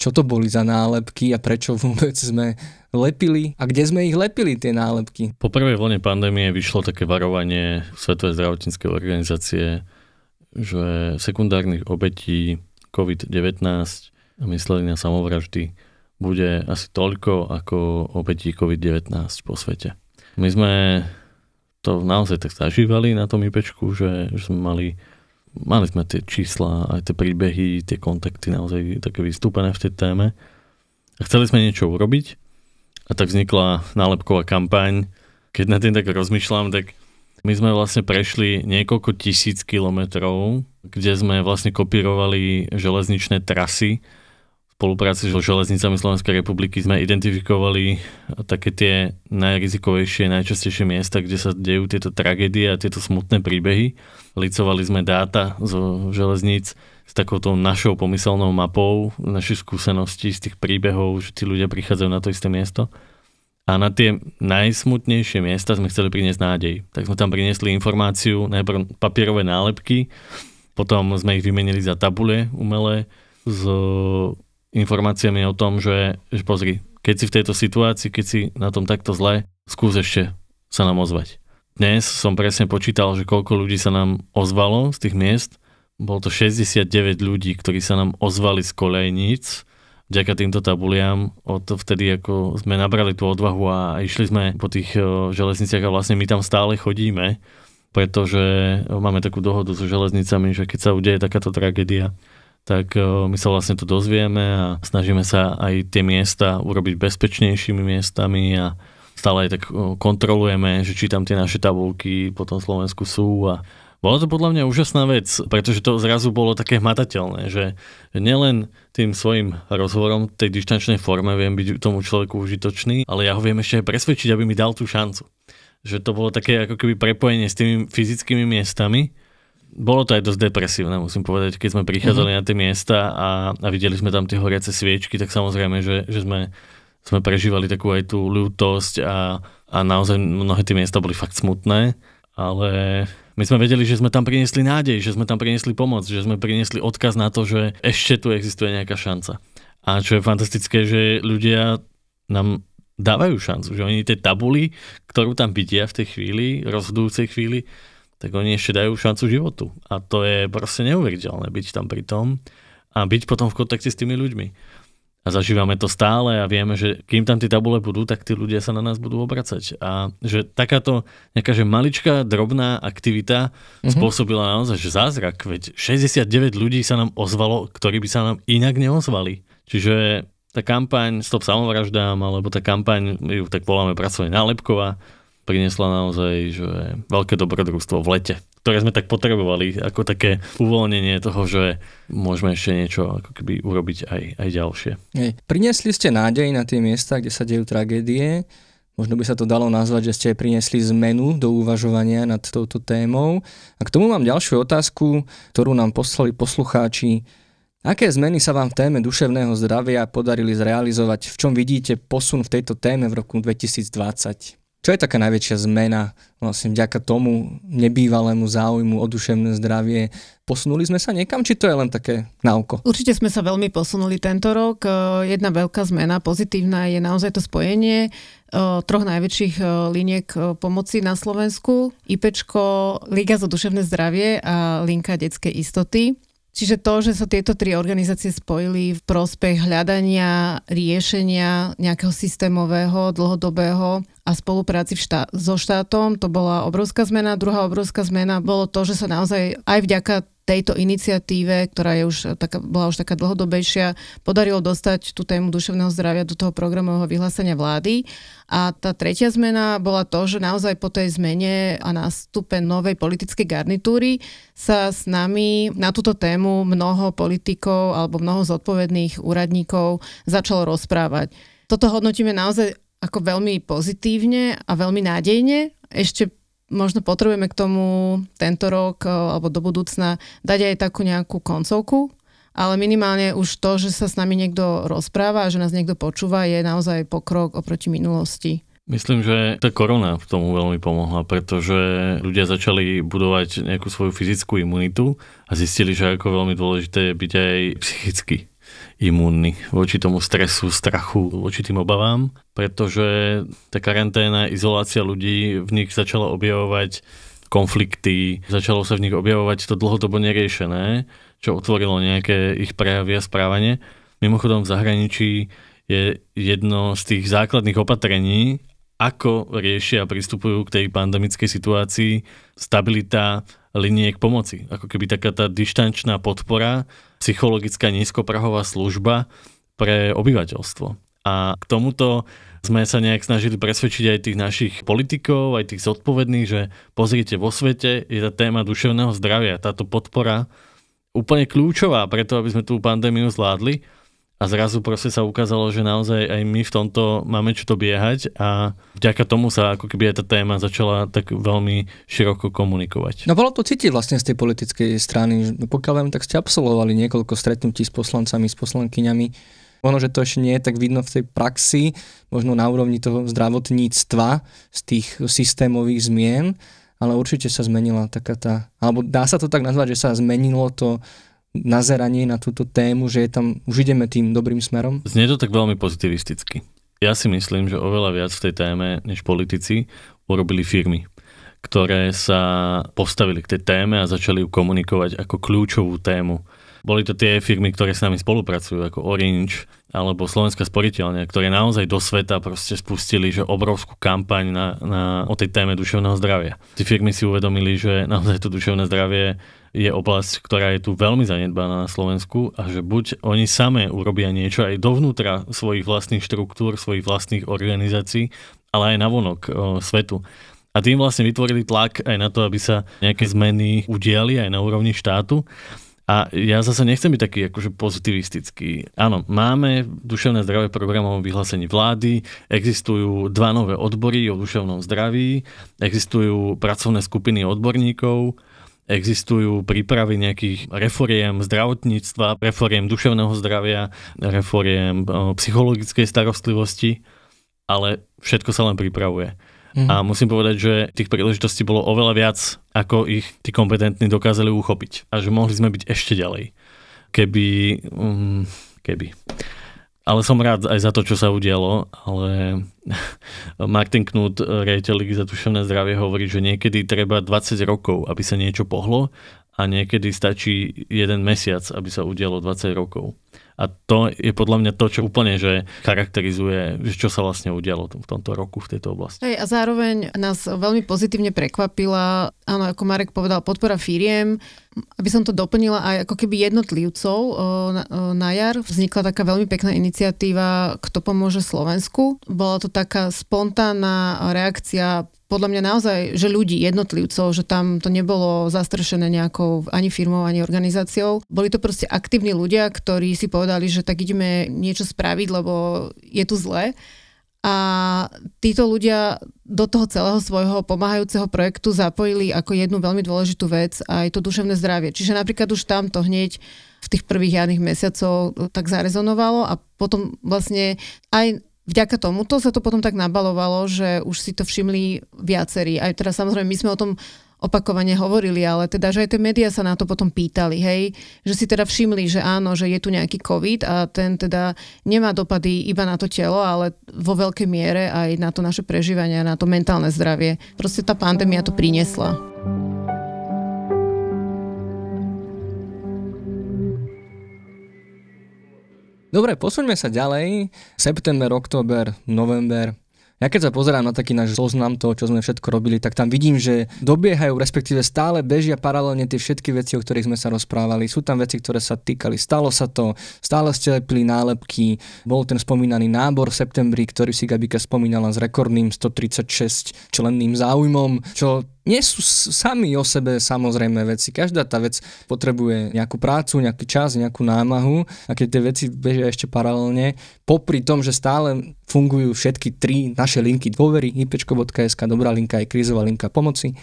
čo to boli za nálepky a prečo vôbec sme lepili a kde sme ich lepili tie nálepky. Po prvej vlne pandémie vyšlo také varovanie Svetovej zdravotníckej organizácie, že sekundárnych obetí COVID-19 a mysleli na samovraždy bude asi toľko ako obetí COVID-19 po svete. My sme to naozaj tak zažívali na tom IPčku, že, že sme mali mali sme tie čísla, aj tie príbehy, tie kontakty naozaj také vystúpené v tej téme. A chceli sme niečo urobiť a tak vznikla nálepková kampaň. Keď na tým tak rozmýšľam, tak my sme vlastne prešli niekoľko tisíc kilometrov, kde sme vlastne kopírovali železničné trasy spolupráci so železnicami Slovenskej republiky sme identifikovali také tie najrizikovejšie, najčastejšie miesta, kde sa dejú tieto tragédie a tieto smutné príbehy. Licovali sme dáta zo železníc s takouto našou pomyselnou mapou, našich skúsenosti z tých príbehov, že tí ľudia prichádzajú na to isté miesto. A na tie najsmutnejšie miesta sme chceli priniesť nádej. Tak sme tam priniesli informáciu, najprv papierové nálepky, potom sme ich vymenili za tabule umelé s informáciami o tom, že, že pozri, keď si v tejto situácii, keď si na tom takto zle, skús ešte sa nám ozvať. Dnes som presne počítal, že koľko ľudí sa nám ozvalo z tých miest. Bolo to 69 ľudí, ktorí sa nám ozvali z kolejníc vďaka týmto tabuliam od vtedy, ako sme nabrali tú odvahu a išli sme po tých e, železniciach a vlastne my tam stále chodíme, pretože máme takú dohodu so železnicami, že keď sa udeje takáto tragédia, tak eh, my sa vlastne to dozvieme a snažíme sa aj tie miesta urobiť bezpečnejšími miestami a stále aj tak eh, kontrolujeme, že či tam tie naše tabulky po tom Slovensku sú a bola to podľa mňa úžasná vec, pretože to zrazu bolo také hmatateľné, že nielen tým svojim rozhovorom tej dištančnej forme viem byť tomu človeku užitočný, ale ja ho viem ešte aj presvedčiť, aby mi dal tú šancu. Že to bolo také ako keby prepojenie s tými fyzickými miestami, bolo to aj dosť depresívne, musím povedať, keď sme prichádzali mm-hmm. na tie miesta a, a videli sme tam tie horiace sviečky, tak samozrejme, že, že sme, sme prežívali takú aj tú ľútosť a, a naozaj mnohé tie miesta boli fakt smutné, ale my sme vedeli, že sme tam priniesli nádej, že sme tam priniesli pomoc, že sme priniesli odkaz na to, že ešte tu existuje nejaká šanca. A čo je fantastické, že ľudia nám dávajú šancu, že oni tie tabuly, ktorú tam vidia v tej chvíli, rozhodujúcej chvíli, tak oni ešte dajú šancu životu. A to je proste neuveriteľné byť tam pri tom a byť potom v kontakte s tými ľuďmi. A zažívame to stále a vieme, že kým tam tie tabule budú, tak tí ľudia sa na nás budú obracať. A že takáto nejaká že maličká, drobná aktivita mm-hmm. spôsobila naozaj že zázrak. Veď 69 ľudí sa nám ozvalo, ktorí by sa nám inak neozvali. Čiže tá kampaň Stop samovraždám, alebo tá kampaň, ju tak voláme pracovne nálepková, priniesla naozaj že veľké dobrodružstvo v lete, ktoré sme tak potrebovali ako také uvoľnenie toho, že môžeme ešte niečo ako keby urobiť aj, aj ďalšie. Hej. Prinesli ste nádej na tie miesta, kde sa dejú tragédie. Možno by sa to dalo nazvať, že ste priniesli zmenu do uvažovania nad touto témou. A k tomu mám ďalšiu otázku, ktorú nám poslali poslucháči. Aké zmeny sa vám v téme duševného zdravia podarili zrealizovať? V čom vidíte posun v tejto téme v roku 2020? Čo je taká najväčšia zmena vlastne vďaka tomu nebývalému záujmu o duševné zdravie? Posunuli sme sa niekam, či to je len také na oko? Určite sme sa veľmi posunuli tento rok. E, jedna veľká zmena pozitívna je naozaj to spojenie e, troch najväčších e, liniek pomoci na Slovensku. IPčko, Liga za duševné zdravie a Linka detskej istoty. Čiže to, že sa tieto tri organizácie spojili v prospech hľadania riešenia nejakého systémového, dlhodobého a spolupráci štát, so štátom. To bola obrovská zmena. Druhá obrovská zmena bolo to, že sa naozaj aj vďaka tejto iniciatíve, ktorá je už taká, bola už taká dlhodobejšia, podarilo dostať tú tému duševného zdravia do toho programového vyhlásenia vlády. A tá tretia zmena bola to, že naozaj po tej zmene a nástupe novej politickej garnitúry sa s nami na túto tému mnoho politikov alebo mnoho zodpovedných úradníkov začalo rozprávať. Toto hodnotíme naozaj ako veľmi pozitívne a veľmi nádejne. Ešte možno potrebujeme k tomu tento rok e, alebo do budúcna dať aj takú nejakú koncovku, ale minimálne už to, že sa s nami niekto rozpráva a že nás niekto počúva, je naozaj pokrok oproti minulosti. Myslím, že tá korona v tomu veľmi pomohla, pretože ľudia začali budovať nejakú svoju fyzickú imunitu a zistili, že ako veľmi dôležité je byť aj psychicky Imúnny voči tomu stresu, strachu, voči tým obavám, pretože tá karanténa, izolácia ľudí v nich začala objavovať konflikty, začalo sa v nich objavovať to dlhodobo neriešené, čo otvorilo nejaké ich prejavy a správanie. Mimochodom v zahraničí je jedno z tých základných opatrení, ako riešia a pristupujú k tej pandemickej situácii stabilita liniek pomoci. Ako keby taká tá dištančná podpora, psychologická nízkoprahová služba pre obyvateľstvo. A k tomuto sme sa nejak snažili presvedčiť aj tých našich politikov, aj tých zodpovedných, že pozrite, vo svete je tá téma duševného zdravia, táto podpora úplne kľúčová preto, aby sme tú pandémiu zvládli a zrazu proste sa ukázalo, že naozaj aj my v tomto máme čo to biehať a vďaka tomu sa ako keby aj tá téma začala tak veľmi široko komunikovať. No bolo to cítiť vlastne z tej politickej strany. No pokiaľ viem, tak ste absolvovali niekoľko stretnutí s poslancami, s poslankyňami. Ono, že to ešte nie je tak vidno v tej praxi, možno na úrovni toho zdravotníctva, z tých systémových zmien, ale určite sa zmenila taká tá, alebo dá sa to tak nazvať, že sa zmenilo to nazeranie na túto tému, že je tam, už ideme tým dobrým smerom? Znie to tak veľmi pozitivisticky. Ja si myslím, že oveľa viac v tej téme než politici urobili firmy, ktoré sa postavili k tej téme a začali ju komunikovať ako kľúčovú tému. Boli to tie firmy, ktoré s nami spolupracujú, ako Orange alebo Slovenská sporiteľňa, ktoré naozaj do sveta proste spustili že obrovskú kampaň na, na, o tej téme duševného zdravia. Tí firmy si uvedomili, že naozaj to duševné zdravie je oblasť, ktorá je tu veľmi zanedbaná na Slovensku a že buď oni samé urobia niečo aj dovnútra svojich vlastných štruktúr, svojich vlastných organizácií, ale aj navonok o, svetu. A tým vlastne vytvorili tlak aj na to, aby sa nejaké zmeny udiali aj na úrovni štátu. A ja zase nechcem byť taký akože pozitivistický. Áno, máme duševné zdravie programovom vyhlásení vlády, existujú dva nové odbory o duševnom zdraví, existujú pracovné skupiny odborníkov, existujú prípravy nejakých reforiem zdravotníctva, reforiem duševného zdravia, reforiem psychologickej starostlivosti, ale všetko sa len pripravuje. Mm. A musím povedať, že tých príležitostí bolo oveľa viac, ako ich tí kompetentní dokázali uchopiť. A že mohli sme byť ešte ďalej. Keby... Um, keby ale som rád aj za to, čo sa udialo, ale Martin Knut, eh, rejiteľ Ligy za duševné zdravie, hovorí, že niekedy treba 20 rokov, aby sa niečo pohlo a niekedy stačí jeden mesiac, aby sa udialo 20 rokov. A to je podľa mňa to, čo úplne že charakterizuje, že čo sa vlastne udialo v tomto roku v tejto oblasti. Hej, a zároveň nás veľmi pozitívne prekvapila, áno, ako Marek povedal, podpora firiem, aby som to doplnila aj ako keby jednotlivcov na, jar vznikla taká veľmi pekná iniciatíva Kto pomôže Slovensku. Bola to taká spontánna reakcia podľa mňa naozaj, že ľudí, jednotlivcov, že tam to nebolo zastrešené nejakou ani firmou, ani organizáciou. Boli to proste aktívni ľudia, ktorí si povedali, že tak ideme niečo spraviť, lebo je tu zle. A títo ľudia do toho celého svojho pomáhajúceho projektu zapojili ako jednu veľmi dôležitú vec aj to duševné zdravie. Čiže napríklad už tam to hneď v tých prvých jarných mesiacov tak zarezonovalo a potom vlastne aj vďaka tomuto sa to potom tak nabalovalo, že už si to všimli viacerí. Aj teraz samozrejme my sme o tom opakovane hovorili, ale teda, že aj tie médiá sa na to potom pýtali, hej, že si teda všimli, že áno, že je tu nejaký COVID a ten teda nemá dopady iba na to telo, ale vo veľkej miere aj na to naše prežívanie, na to mentálne zdravie. Proste tá pandémia to priniesla. Dobre, posuňme sa ďalej. September, október, november. Ja keď sa pozerám na taký náš zoznam toho, čo sme všetko robili, tak tam vidím, že dobiehajú, respektíve stále bežia paralelne tie všetky veci, o ktorých sme sa rozprávali. Sú tam veci, ktoré sa týkali, stalo sa to, stále ste lepili nálepky, bol ten spomínaný nábor v septembri, ktorý si Gabika spomínala s rekordným 136 členným záujmom, čo nie sú sami o sebe samozrejme veci. Každá tá vec potrebuje nejakú prácu, nejaký čas, nejakú námahu a keď tie veci bežia ešte paralelne, popri tom, že stále fungujú všetky tri naše linky dôvery, ipčko.sk, dobrá linka aj krízová linka pomoci,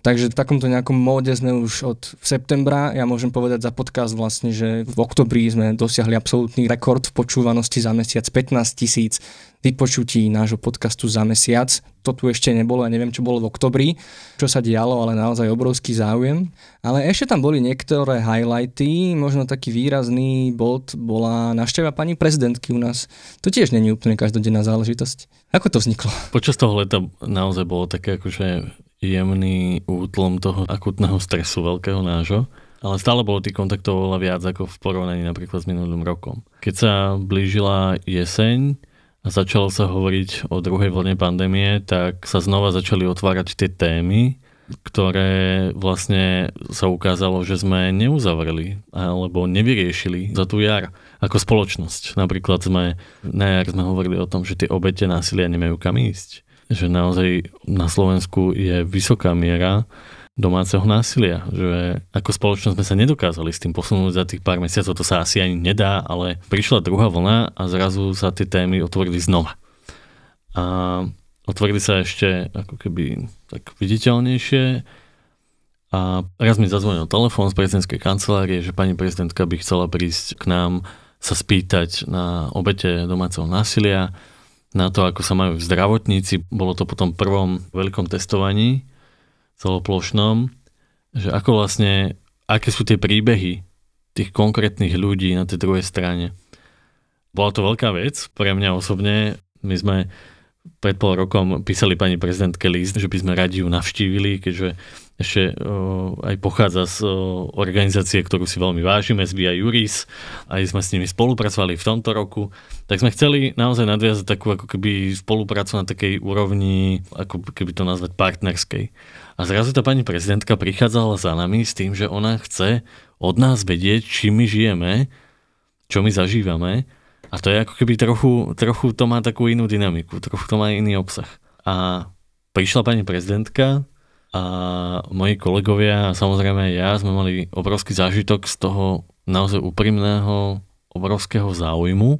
Takže v takomto nejakom móde sme už od septembra, ja môžem povedať za podcast vlastne, že v oktobri sme dosiahli absolútny rekord v počúvanosti za mesiac 15 tisíc vypočutí nášho podcastu za mesiac. To tu ešte nebolo, ja neviem, čo bolo v oktobri, čo sa dialo, ale naozaj obrovský záujem. Ale ešte tam boli niektoré highlighty, možno taký výrazný bod bola návšteva pani prezidentky u nás. To tiež není úplne každodenná záležitosť. Ako to vzniklo? Počas toho leta naozaj bolo také akože jemný útlom toho akutného stresu veľkého nášho, ale stále bolo tých kontaktov oveľa viac ako v porovnaní napríklad s minulým rokom. Keď sa blížila jeseň a začalo sa hovoriť o druhej vlne pandémie, tak sa znova začali otvárať tie témy, ktoré vlastne sa ukázalo, že sme neuzavreli alebo nevyriešili za tú jar ako spoločnosť. Napríklad sme na jar sme hovorili o tom, že tie obete násilia nemajú kam ísť že naozaj na Slovensku je vysoká miera domáceho násilia, že ako spoločnosť sme sa nedokázali s tým posunúť za tých pár mesiacov, to sa asi ani nedá, ale prišla druhá vlna a zrazu sa tie témy otvorili znova. A otvorili sa ešte ako keby tak viditeľnejšie a raz mi zazvonil telefón z prezidentskej kancelárie, že pani prezidentka by chcela prísť k nám sa spýtať na obete domáceho násilia na to, ako sa majú zdravotníci. Bolo to po tom prvom veľkom testovaní celoplošnom, že ako vlastne, aké sú tie príbehy tých konkrétnych ľudí na tej druhej strane. Bola to veľká vec pre mňa osobne. My sme pred pol rokom písali pani prezidentke list, že by sme radi ju navštívili, keďže ešte aj pochádza z organizácie, ktorú si veľmi vážime, z Via Juris, aj sme s nimi spolupracovali v tomto roku, tak sme chceli naozaj nadviazať takú ako keby spoluprácu na takej úrovni, ako keby to nazvať partnerskej. A zrazu tá pani prezidentka prichádzala za nami s tým, že ona chce od nás vedieť, či my žijeme, čo my zažívame, a to je ako keby trochu, trochu to má takú inú dynamiku, trochu to má iný obsah. A prišla pani prezidentka, a moji kolegovia a samozrejme aj ja sme mali obrovský zážitok z toho naozaj úprimného, obrovského záujmu.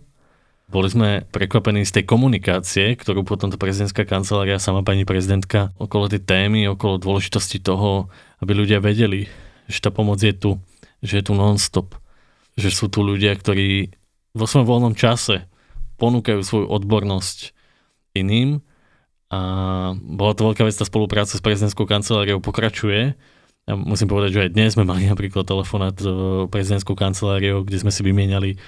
Boli sme prekvapení z tej komunikácie, ktorú potom tá prezidentská kancelária, sama pani prezidentka, okolo tej témy, okolo dôležitosti toho, aby ľudia vedeli, že tá pomoc je tu, že je tu non-stop, že sú tu ľudia, ktorí vo svojom voľnom čase ponúkajú svoju odbornosť iným a bola to veľká vec, tá spolupráca s prezidentskou kanceláriou pokračuje. Ja musím povedať, že aj dnes sme mali napríklad telefonát s eh, prezidentskou kanceláriou, kde sme si vymieniali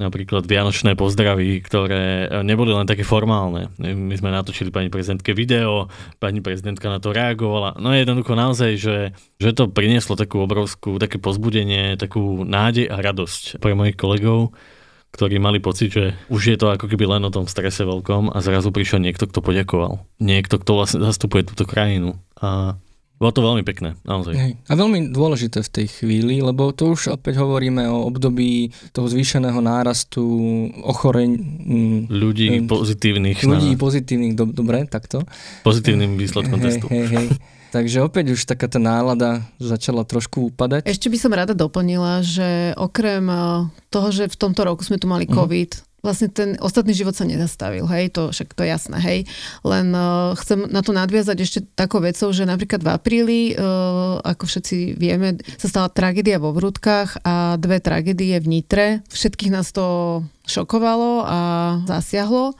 napríklad vianočné pozdravy, ktoré eh, neboli len také formálne. My sme natočili pani prezidentke video, pani prezidentka na to reagovala. No jednoducho naozaj, že, že to prinieslo takú obrovskú, také pozbudenie, takú nádej a radosť pre mojich kolegov ktorí mali pocit, že už je to ako keby len o tom strese veľkom a zrazu prišiel niekto, kto poďakoval. Niekto, kto vlastne zastupuje túto krajinu. A bolo to veľmi pekné, naozaj. Hej. A veľmi dôležité v tej chvíli, lebo to už opäť hovoríme o období toho zvýšeného nárastu ochoreň... Mm, ľudí mm, pozitívnych. Ľudí na... pozitívnych, do, dobre, takto. Pozitívnym výsledkom hej, testu. Hej, hej. Takže opäť už taká tá nálada začala trošku upadať. Ešte by som rada doplnila, že okrem eh, toho, že v tomto roku sme tu mali mhm. COVID, uh-huh vlastne ten ostatný život sa nezastavil, hej, to však to je jasné, hej. Len uh, chcem na to nadviazať ešte takou vecou, že napríklad v apríli, uh, ako všetci vieme, sa stala tragédia vo Vrútkach a dve tragédie v Nitre. Všetkých nás to šokovalo a zasiahlo.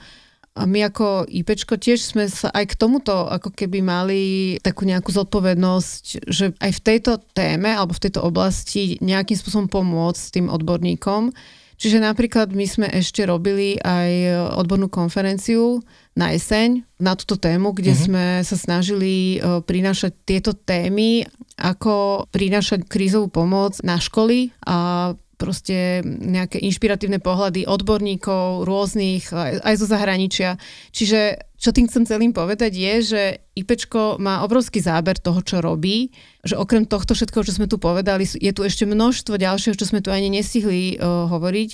A my ako IPčko tiež sme sa aj k tomuto ako keby mali takú nejakú zodpovednosť, že aj v tejto téme alebo v tejto oblasti nejakým spôsobom pomôcť tým odborníkom. Čiže napríklad my sme ešte robili aj odbornú konferenciu na jeseň na túto tému, kde uh-huh. sme sa snažili e, prinášať tieto témy, ako prinášať krízovú pomoc na školy a proste nejaké inšpiratívne pohľady odborníkov rôznych, aj, aj zo zahraničia. Čiže čo tým chcem celým povedať je, že IPčko má obrovský záber toho, čo robí, že okrem tohto všetkého, čo sme tu povedali, je tu ešte množstvo ďalšieho, čo sme tu ani nestihli uh, eh, hovoriť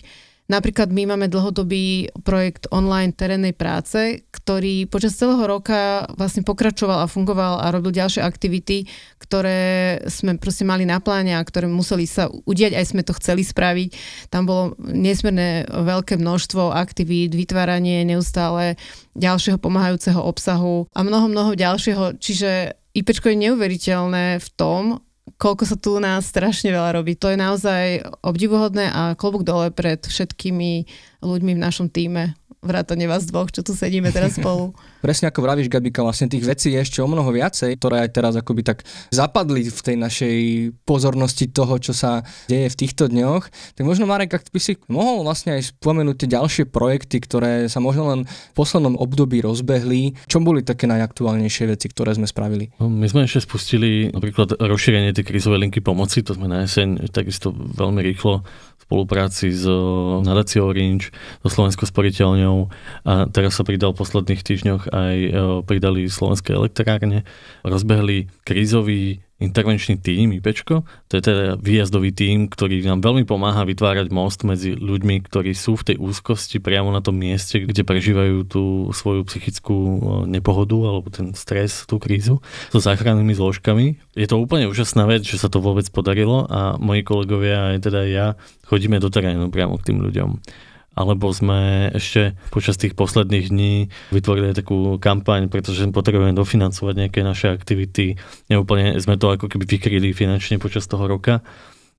Napríklad my máme dlhodobý projekt online terénnej práce, ktorý počas celého roka vlastne pokračoval a fungoval a robil ďalšie aktivity, ktoré sme proste mali na pláne a ktoré museli sa udiať, aj sme to chceli spraviť. Tam bolo nesmierne veľké množstvo aktivít, vytváranie neustále ďalšieho pomáhajúceho obsahu a mnoho, mnoho ďalšieho. Čiže IPčko je neuveriteľné v tom, koľko sa tu u nás strašne veľa robí. To je naozaj obdivuhodné a klobúk dole pred všetkými ľuďmi v našom týme vrátane vás dvoch, čo tu sedíme teraz spolu. Presne ako vravíš, Gabika, vlastne tých vecí je ešte o mnoho viacej, ktoré aj teraz akoby tak zapadli v tej našej pozornosti toho, čo sa deje v týchto dňoch. Tak možno, Marek, ak by si mohol vlastne aj spomenúť tie ďalšie projekty, ktoré sa možno len v poslednom období rozbehli. Čo boli také najaktuálnejšie veci, ktoré sme spravili? No, my sme ešte spustili napríklad rozšírenie tej krizovej linky pomoci, to sme na jeseň takisto veľmi rýchlo spolupráci s eh, nadáciou Orange, so Slovenskou sporiteľňou a teraz sa pridal v posledných týždňoch aj eh, pridali slovenské elektrárne. Rozbehli krízový intervenčný tím IPčko, to je teda výjazdový tím, ktorý nám veľmi pomáha vytvárať most medzi ľuďmi, ktorí sú v tej úzkosti priamo na tom mieste, kde prežívajú tú svoju psychickú e, nepohodu alebo ten stres, tú krízu so záchrannými zložkami. Je to úplne úžasná vec, že sa to vôbec podarilo a moji kolegovia aj teda ja chodíme do terénu priamo k tým ľuďom alebo sme ešte počas tých posledných dní vytvorili takú kampaň, pretože potrebujeme dofinancovať nejaké naše aktivity. Neúplne sme to ako keby vykryli finančne počas toho roka.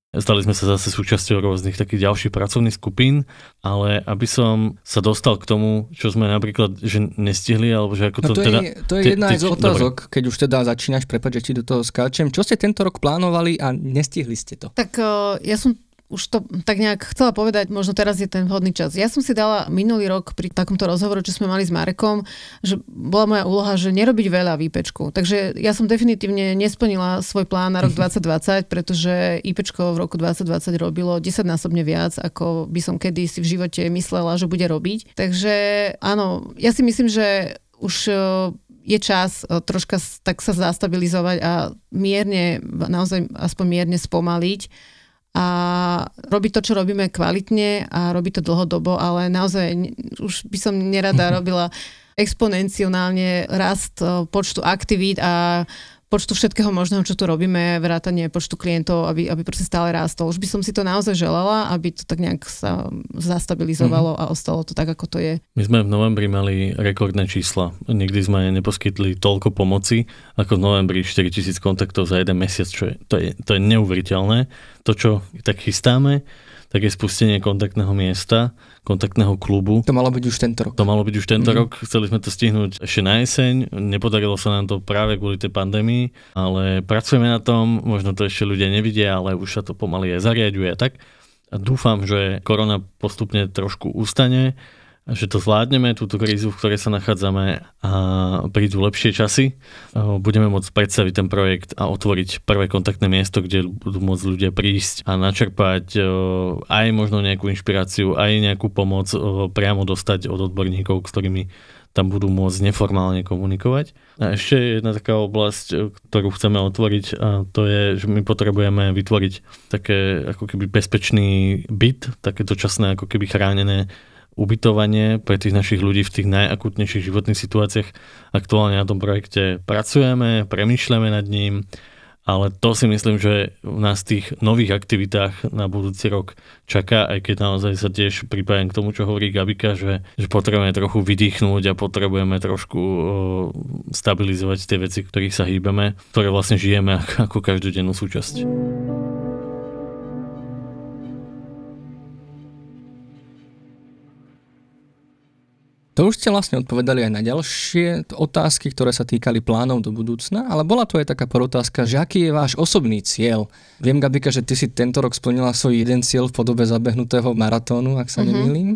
Stali sme sa zase súčasťou rôznych takých ďalších pracovných skupín, ale aby som sa dostal k tomu, čo sme napríklad že nestihli, alebo že ako to, no to teda... Je, to je teda- jedna ty, z otázok, dobre. keď už teda začínaš, prepač, že ti do toho skáčem. Čo ste tento rok plánovali a nestihli ste to? Tak eh, ja som už to tak nejak chcela povedať, možno teraz je ten vhodný čas. Ja som si dala minulý rok pri takomto rozhovoru, čo sme mali s Marekom, že bola moja úloha, že nerobiť veľa výpečku. Takže ja som definitívne nesplnila svoj plán na rok 2020, pretože IPčko v roku 2020 robilo 10 násobne viac, ako by som kedy si v živote myslela, že bude robiť. Takže áno, ja si myslím, že už e, je čas e, troška tak sa zastabilizovať a mierne, naozaj aspoň mierne spomaliť a robiť to, čo robíme kvalitne a robiť to dlhodobo, ale naozaj už by som nerada robila exponenciálne rast eh, počtu aktivít a počtu všetkého možného, čo tu robíme, vrátanie počtu klientov, aby, aby proste stále rástol. Už by som si to naozaj želala, aby to tak nejak sa zastabilizovalo mm-hmm. a ostalo to tak, ako to je. My sme v novembri mali rekordné čísla. Nikdy sme neposkytli toľko pomoci, ako v novembri 4000 kontaktov za jeden mesiac, čo je, to, je, to je neuveriteľné. To, čo tak chystáme, tak je spustenie kontaktného miesta kontaktného klubu. To malo byť už tento rok. To malo byť už tento mm-hmm. rok, chceli sme to stihnúť ešte na jeseň, nepodarilo sa nám to práve kvôli tej pandémii, ale pracujeme na tom, možno to ešte ľudia nevidia, ale už sa to pomaly aj zariaduje a tak. A dúfam, že korona postupne trošku ustane že to zvládneme, túto krízu, v ktorej sa nachádzame a prídu lepšie časy. Budeme môcť predstaviť ten projekt a otvoriť prvé kontaktné miesto, kde budú môcť ľudia prísť a načerpať e, aj možno nejakú inšpiráciu, aj nejakú pomoc e, priamo dostať od odborníkov, ktorými tam budú môcť neformálne komunikovať. A ešte jedna taká oblasť, e, ktorú chceme otvoriť, a to je, že my potrebujeme vytvoriť také ako keby bezpečný byt, také dočasné ako keby chránené ubytovanie pre tých našich ľudí v tých najakutnejších životných situáciách. Aktuálne na tom projekte pracujeme, premýšľame nad ním, ale to si myslím, že v nás tých nových aktivitách na budúci rok čaká, aj keď naozaj sa tiež pripájem k tomu, čo hovorí Gabika, že, že potrebujeme trochu vydýchnuť a potrebujeme trošku o, stabilizovať tie veci, ktorých sa hýbeme, ktoré vlastne žijeme ako, ako každodennú súčasť. To už ste vlastne odpovedali aj na ďalšie otázky, ktoré sa týkali plánov do budúcna, ale bola to aj taká porotázka, že aký je váš osobný cieľ? Viem, Gabika, že ty si tento rok splnila svoj jeden cieľ v podobe zabehnutého maratónu, ak sa mm-hmm. nemýlim.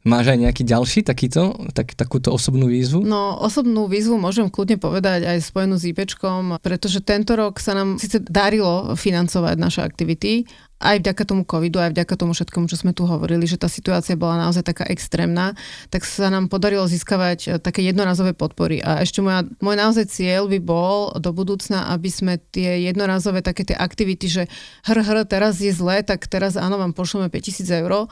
Máš aj nejaký ďalší takýto, tak, takúto osobnú výzvu? No, osobnú výzvu môžem kľudne povedať aj spojenú s IPčkom, pretože tento rok sa nám síce darilo financovať naše aktivity, aj vďaka tomu covidu, aj vďaka tomu všetkomu, čo sme tu hovorili, že tá situácia bola naozaj taká extrémna, tak sa nám podarilo získavať e, také jednorazové podpory. A ešte moja, môj naozaj cieľ by bol do budúcna, aby sme tie jednorazové také tie aktivity, že hr, hr, teraz je zle, tak teraz áno, vám pošleme 5000 eur,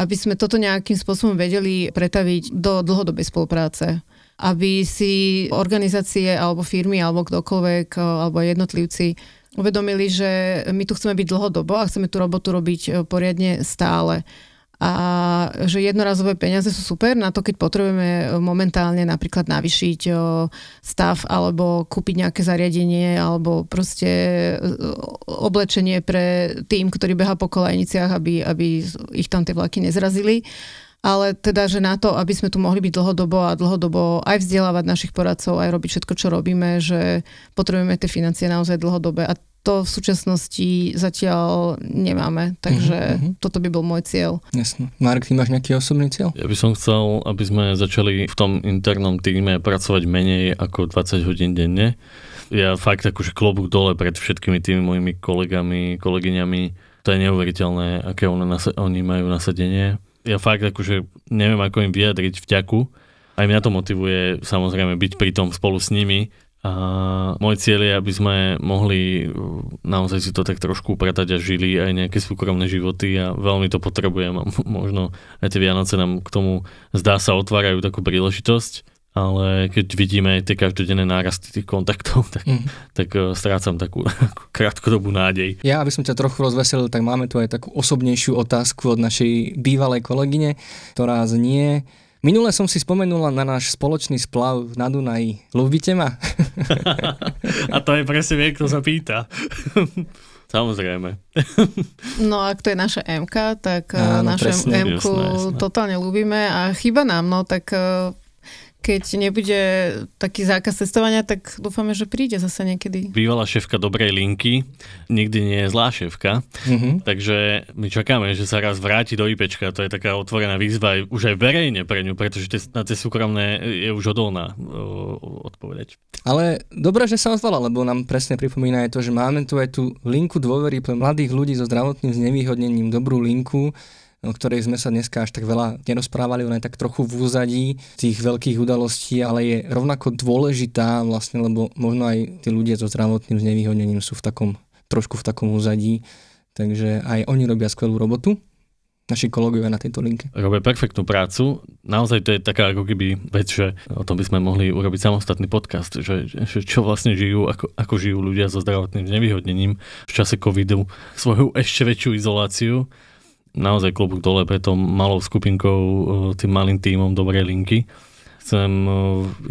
aby sme toto nejakým spôsobom vedeli pretaviť do dlhodobej spolupráce aby si organizácie alebo firmy alebo kdokoľvek e, alebo jednotlivci uvedomili, že my tu chceme byť dlhodobo a chceme tú robotu robiť e, poriadne stále a že jednorazové peniaze sú super na to, keď potrebujeme e, momentálne napríklad navýšiť e, stav alebo kúpiť nejaké zariadenie alebo proste e, oblečenie pre tým, ktorý beha po kolejniciach, aby, aby ich tam tie vlaky nezrazili ale teda, že na to, aby sme tu mohli byť dlhodobo a dlhodobo aj vzdelávať našich poradcov, aj robiť všetko, čo robíme, že potrebujeme tie financie naozaj dlhodobé. A to v súčasnosti zatiaľ nemáme, takže uh-huh. toto by bol môj cieľ. Jasne. Marek, ty máš nejaký osobný cieľ? Ja by som chcel, aby sme začali v tom internom týme pracovať menej ako 20 hodín denne. Ja fakt akože klobúk dole pred všetkými tými mojimi kolegami, kolegyňami. To je neuveriteľné, aké on, oni majú nasadenie. Ja fakt akože neviem, ako im vyjadriť vďaku, aj mňa to motivuje samozrejme byť pri tom spolu s nimi, a môj cieľ je, aby sme mohli uh, naozaj si to tak trošku upratať a žili aj nejaké súkromné životy a veľmi to potrebujem. A možno aj tie Vianoce nám k tomu zdá sa otvárajú takú príležitosť, ale keď vidíme aj tie každodenné nárasty tých kontaktov, tak, mm. tak uh, strácam takú krátkodobú nádej. Ja, aby som ťa trochu rozveselil, tak máme tu aj takú osobnejšiu otázku od našej bývalej kolegyne, ktorá znie, Minule som si spomenula na náš spoločný splav na Dunaji. Ľúbite ma? A to je presne vie, kto sa pýta. Samozrejme. No a to je naša MK, tak eh, našu MK totálne ľúbime a chyba nám, no tak eh, keď nebude taký zákaz cestovania, tak dúfame, že príde zase niekedy. Bývalá šéfka dobrej linky, nikdy nie je zlá šéfka, mm-hmm. takže my čakáme, že sa raz vráti do IPčka, to je taká otvorená výzva aj, už aj verejne pre ňu, pretože na tie súkromné je už odolná odpovedať. Ale dobré, že sa ozvala, lebo nám presne pripomína aj to, že máme tu aj tú linku dôvery pre mladých ľudí so zdravotným znevýhodnením, dobrú linku, o ktorej sme sa dneska až tak veľa nerozprávali, ona je tak trochu v úzadí tých veľkých udalostí, ale je rovnako dôležitá vlastne, lebo možno aj tí ľudia so zdravotným znevýhodnením sú v takom, trošku v takom úzadí, takže aj oni robia skvelú robotu naši kolegovia na tejto linke. Robia perfektnú prácu. Naozaj to je taká ako keby vec, že o tom by sme mohli urobiť samostatný podcast, že, že čo vlastne žijú, ako, ako žijú ľudia so zdravotným znevýhodnením v čase covidu, svoju ešte väčšiu izoláciu naozaj klobúk dole pre tou malou skupinkou, e, tým malým tímom dobrej linky. Chcem e,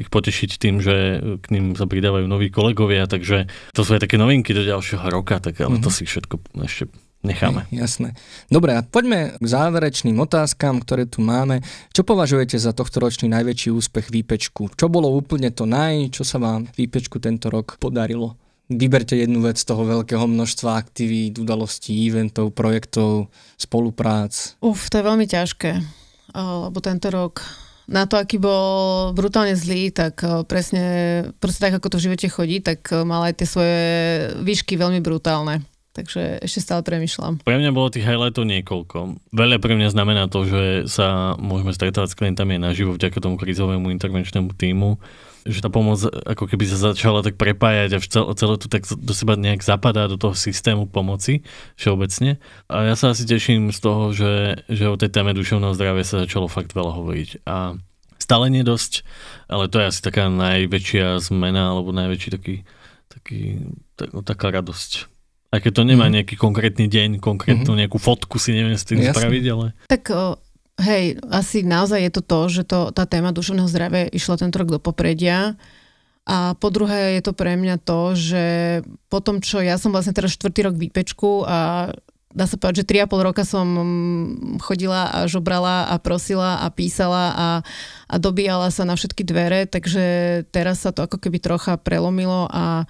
ich potešiť tým, že k ním sa pridávajú noví kolegovia, takže to sú aj také novinky do ďalšieho roka, tak ale mm-hmm. to mhm. si všetko ešte necháme. Je, jasné. Dobre, a poďme k záverečným otázkam, ktoré tu máme. Čo považujete za tohto ročný najväčší úspech výpečku? Čo bolo úplne to naj, čo sa vám výpečku tento rok podarilo? Vyberte jednu vec z toho veľkého množstva aktivít, udalostí, eventov, projektov, spoluprác. Uf, to je veľmi ťažké, eh, lebo tento rok na to, aký bol brutálne zlý, tak eh, presne, proste tak, ako to v živote chodí, tak eh, mal aj tie svoje výšky veľmi brutálne. Takže ešte stále premyšľam. Pre mňa bolo tých highlightov niekoľko. Veľa pre mňa znamená to, že sa môžeme stretávať s klientami na naživo vďaka tomu krizovému intervenčnému týmu že tá pomoc ako keby sa začala tak prepájať a celé to tak do seba nejak zapadá do toho systému pomoci všeobecne. A ja sa asi teším z toho, že, že o tej téme duševného zdravia sa začalo fakt veľa hovoriť. A stále nedosť, dosť, ale to je asi taká najväčšia zmena alebo najväčší taký, taký tak, no, taká radosť. A keď to nemá mhm. nejaký konkrétny deň, konkrétnu mhm. nejakú fotku si neviem s tým Jasne. spraviť, ale... Tak o Hej, asi naozaj je to to, že to, tá téma duševného zdravia išla tento rok do popredia. A po druhé je to pre mňa to, že po tom, čo ja som vlastne teraz štvrtý rok výpečku a dá sa povedať, že 3,5 roka som chodila a žobrala a prosila a písala a, a dobíjala sa na všetky dvere, takže teraz sa to ako keby trocha prelomilo a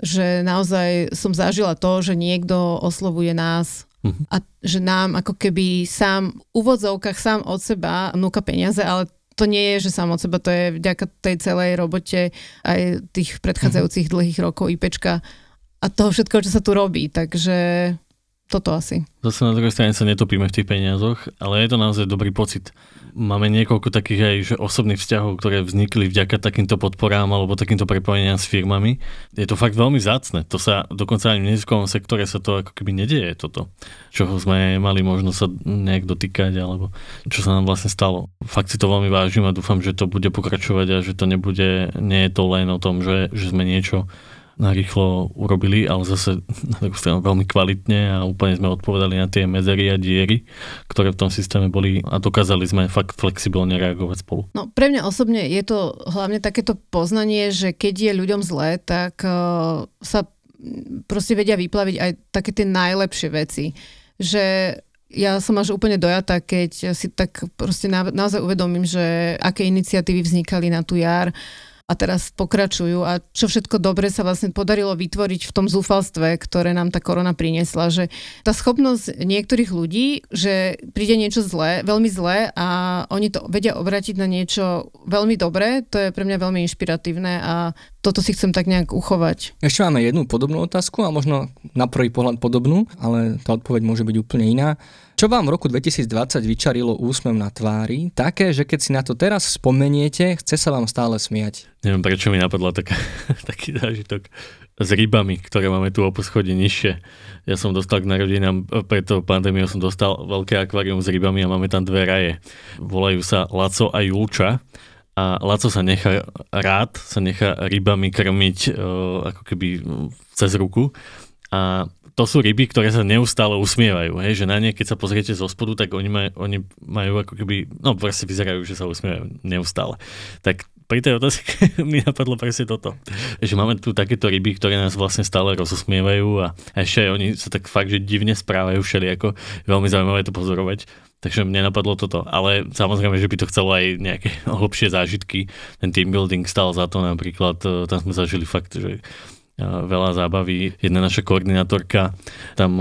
že naozaj som zažila to, že niekto oslovuje nás Uh-huh. A že nám ako keby sám v úvodzovkách sám od seba núka peniaze, ale to nie je, že sám od seba, to je vďaka tej celej robote aj tých predchádzajúcich uh-huh. dlhých rokov IPčka a toho všetko, čo sa tu robí. Takže toto asi. Zase na druhej strane sa netopíme v tých peniazoch, ale je to naozaj dobrý pocit. Máme niekoľko takých aj že osobných vzťahov, ktoré vznikli vďaka takýmto podporám alebo takýmto prepojeniam s firmami. Je to fakt veľmi zácne. To sa dokonca ani v neziskovom sektore sa to ako keby nedieje toto, čoho sme mali možnosť sa nejak dotýkať alebo čo sa nám vlastne stalo. Fakt si to veľmi vážim a dúfam, že to bude pokračovať a že to nebude, nie je to len o tom, že, že sme niečo narýchlo urobili, ale zase na druhú stranu veľmi kvalitne a úplne sme odpovedali na tie medzery a diery, ktoré v tom systéme boli a dokázali sme fakt flexibilne reagovať spolu. No pre mňa osobne je to hlavne takéto poznanie, že keď je ľuďom zlé, tak uh, sa proste vedia vyplaviť aj také tie najlepšie veci. Že ja som až úplne dojata, keď si tak proste na, naozaj uvedomím, že aké iniciatívy vznikali na tú jar, uh, a teraz pokračujú a čo všetko dobre sa vlastne podarilo vytvoriť v tom zúfalstve, ktoré nám tá korona priniesla, že tá schopnosť niektorých ľudí, že príde niečo zlé, veľmi zlé a oni to vedia obratiť na niečo veľmi dobré, to je pre mňa veľmi inšpiratívne a toto si chcem tak nejak uchovať. Ešte máme jednu podobnú otázku a možno na prvý pohľad podobnú, ale tá odpoveď môže byť úplne iná. Čo vám v roku 2020 vyčarilo úsmev na tvári, také, že keď si na to teraz spomeniete, chce sa vám stále smiať? Neviem, prečo mi napadla taká, taký zážitok s rybami, ktoré máme tu o poschodí nižšie. Ja som dostal k narodinám, preto pandémiu som dostal veľké akvárium s rybami a máme tam dve raje. Volajú sa Laco a Julča a Laco sa nechá rád, sa nechá rybami krmiť e, ako keby cez ruku a to sú ryby, ktoré sa neustále usmievajú. Hej? Že na ne, keď sa pozriete zo spodu, tak oni, maj, oni majú ako keby, no proste vyzerajú, že sa usmievajú neustále. Tak pri tej otázke mi napadlo presne toto. Že máme tu takéto ryby, ktoré nás vlastne stále rozosmievajú a ešte oni sa tak fakt, že divne správajú všelijako. Veľmi zaujímavé to pozorovať. Takže mne napadlo toto. Ale samozrejme, že by to chcelo aj nejaké hlbšie zážitky. Ten team building stal za to napríklad. Eh, tam sme zažili fakt, že veľa zábavy. Jedna naša koordinátorka tam,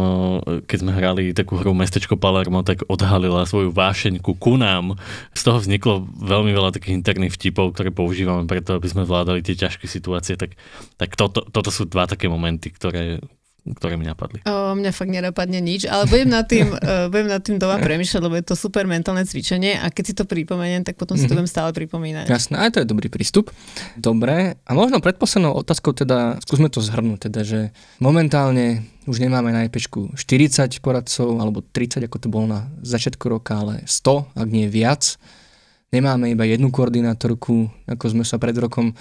keď sme hrali takú hru Mestečko Palermo, tak odhalila svoju vášeňku ku nám. Z toho vzniklo veľmi veľa takých interných vtipov, ktoré používame preto, aby sme vládali tie ťažké situácie. Tak, tak toto, toto sú dva také momenty, ktoré, ktoré mi napadli? O, mňa fakt nenapadne nič, ale budem nad tým, uh, budem nad tým doma premyšľať, lebo je to super mentálne cvičenie a keď si to pripomeniem, tak potom si to mhm. budem stále pripomínať. Jasné, aj to je dobrý prístup. Dobre, a možno predposlednou otázkou teda, skúsme to zhrnúť, teda, že momentálne už nemáme na IPčku 40 poradcov, alebo 30, ako to bolo na začiatku roka, ale 100, ak nie viac. Nemáme iba jednu koordinátorku, ako sme sa pred rokom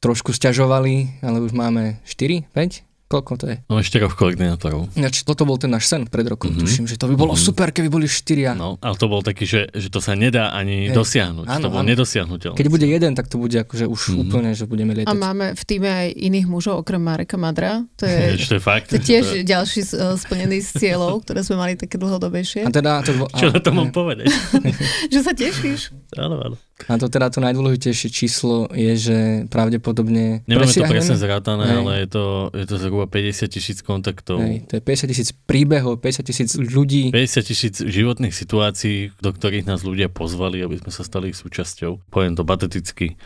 trošku sťažovali, ale už máme 4, 5? Koľko to je? No štyroch koordinátorov. Ináč, toto bol ten náš sen pred rokom, mm-hmm. tuším, že to by bolo mm-hmm. super, keby boli štyria. No, ale to bol taký, že, že to sa nedá ani hey. dosiahnuť. Áno, to bolo nedosiahnuteľné. Keď bude jeden, tak to bude akože už mm-hmm. úplne, že budeme lietať. A máme v týme aj iných mužov, okrem Mareka Madra. To je, je, to je fakt. To tiež to je... ďalší eh, splnený z cieľov, ktoré sme mali také dlhodobejšie. A teda, to bol, Čo na to mám povedať? že sa tešíš. Áno, áno. A to teda to najdôležitejšie číslo je, že pravdepodobne... Nemáme to presne zrátané, ale je to, je to zhruba a 50 tisíc kontaktov. Hej, to je 50 tisíc príbehov, 50 tisíc ľudí. 50 tisíc životných situácií, do ktorých nás ľudia pozvali, aby sme sa stali ich súčasťou. Poviem to pateticky.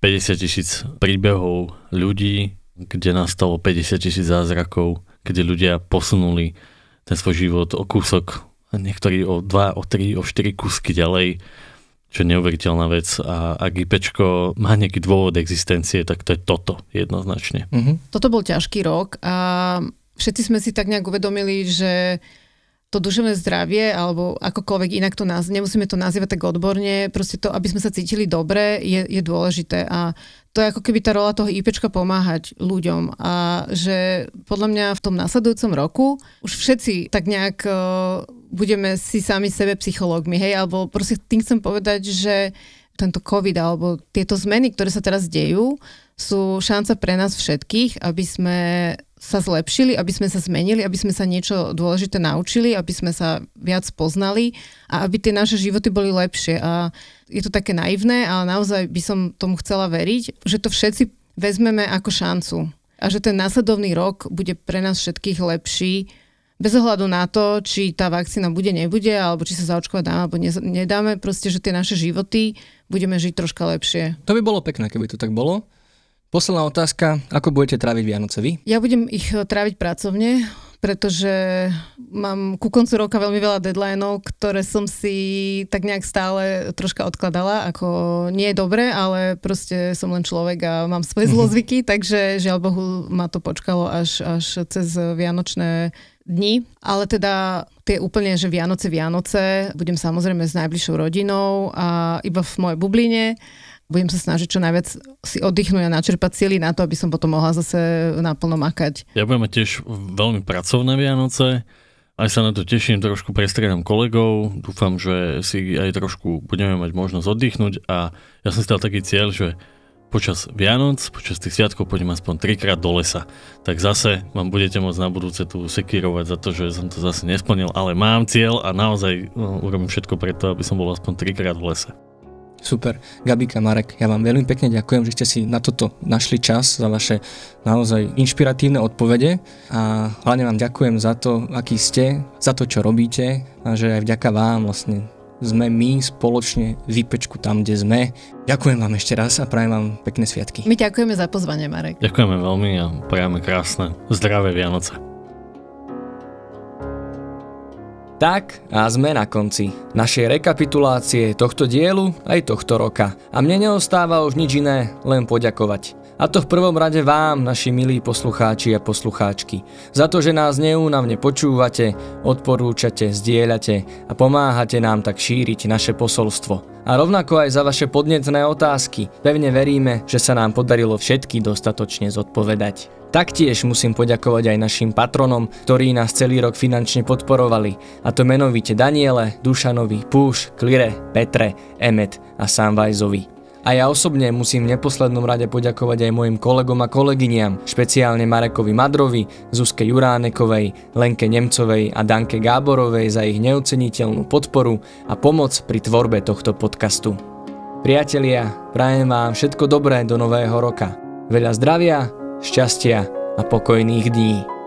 50 tisíc príbehov ľudí, kde nastalo 50 tisíc zázrakov, kde ľudia posunuli ten svoj život o kúsok, niektorí o 2, o 3, o 4 kúsky ďalej čo je neuveriteľná vec. A ak IPčko má nejaký dôvod existencie, tak to je toto jednoznačne. Mm-hmm. Toto bol ťažký rok a všetci sme si tak nejak uvedomili, že to duševné zdravie, alebo akokoľvek inak to nás, nemusíme to nazývať tak odborne, proste to, aby sme sa cítili dobre, je, je dôležité. A to je ako keby tá rola toho IPčka pomáhať ľuďom. A že podľa mňa v tom následujúcom roku už všetci tak nejak e, budeme si sami sebe psychológmi, hej, alebo proste tým chcem povedať, že tento COVID alebo tieto zmeny, ktoré sa teraz dejú, sú šanca pre nás všetkých, aby sme sa zlepšili, aby sme sa zmenili, aby sme sa niečo dôležité naučili, aby sme sa viac poznali a aby tie naše životy boli lepšie. A je to také naivné, ale naozaj by som tomu chcela veriť, že to všetci vezmeme ako šancu a že ten následovný rok bude pre nás všetkých lepší, bez ohľadu na to, či tá vakcína bude, nebude, alebo či sa zaočkovať dáme, alebo nedáme, proste, že tie naše životy budeme žiť troška lepšie. To by bolo pekné, keby to tak bolo. Posledná otázka, ako budete tráviť Vianoce vy? Ja budem ich eh, tráviť pracovne, pretože mám ku koncu roka veľmi veľa deadlineov, ktoré som si tak nejak stále troška odkladala, ako nie je dobre, ale proste som len človek a mám svoje mhm. zlozvyky, takže žiaľ Bohu ma to počkalo až, až cez vianočné dni, ale teda tie úplne, že Vianoce, Vianoce, budem samozrejme s najbližšou rodinou a iba v mojej bubline budem sa snažiť čo najviac si oddychnúť a načerpať sily na to, aby som potom mohla zase naplno makať. Ja budem mať tiež veľmi pracovné Vianoce, aj sa na to teším, trošku prestriedam kolegov, dúfam, že si aj trošku budeme mať možnosť oddychnúť a ja som si dal taký cieľ, že počas Vianoc, počas tých sviatkov pôjdem aspoň trikrát do lesa. Tak zase vám budete môcť na budúce tu sekírovať za to, že som to zase nesplnil, ale mám cieľ a naozaj no, urobím všetko preto, aby som bol aspoň trikrát v lese. Super. Gabika, Marek, ja vám veľmi pekne ďakujem, že ste si na toto našli čas, za vaše naozaj inšpiratívne odpovede a hlavne vám ďakujem za to, aký ste, za to, čo robíte a že aj vďaka vám vlastne sme my spoločne vypečku tam, kde sme. Ďakujem vám ešte raz a prajem vám pekné sviatky. My ďakujeme za pozvanie, Marek. Ďakujeme veľmi a prajeme krásne, zdravé Vianoce. Tak a sme na konci našej rekapitulácie tohto dielu aj tohto roka. A mne neostáva už nič iné, len poďakovať. A to v prvom rade vám, naši milí poslucháči a poslucháčky, za to, že nás neúnavne počúvate, odporúčate, zdieľate a pomáhate nám tak šíriť naše posolstvo. A rovnako aj za vaše podnetné otázky. Pevne veríme, že sa nám podarilo všetky dostatočne zodpovedať. Taktiež musím poďakovať aj našim patronom, ktorí nás celý rok finančne podporovali, a to menovite Daniele, Dušanovi, Púš, Klire, Petre, Emet a Samvajzovi. A ja osobne musím v neposlednom rade poďakovať aj mojim kolegom a kolegyniam, špeciálne Marekovi Madrovi, Zuzke Juránekovej, Lenke Nemcovej a Danke Gáborovej za ich neoceniteľnú podporu a pomoc pri tvorbe tohto podcastu. Priatelia, prajem vám všetko dobré do nového roka. Veľa zdravia, šťastia a pokojných dní.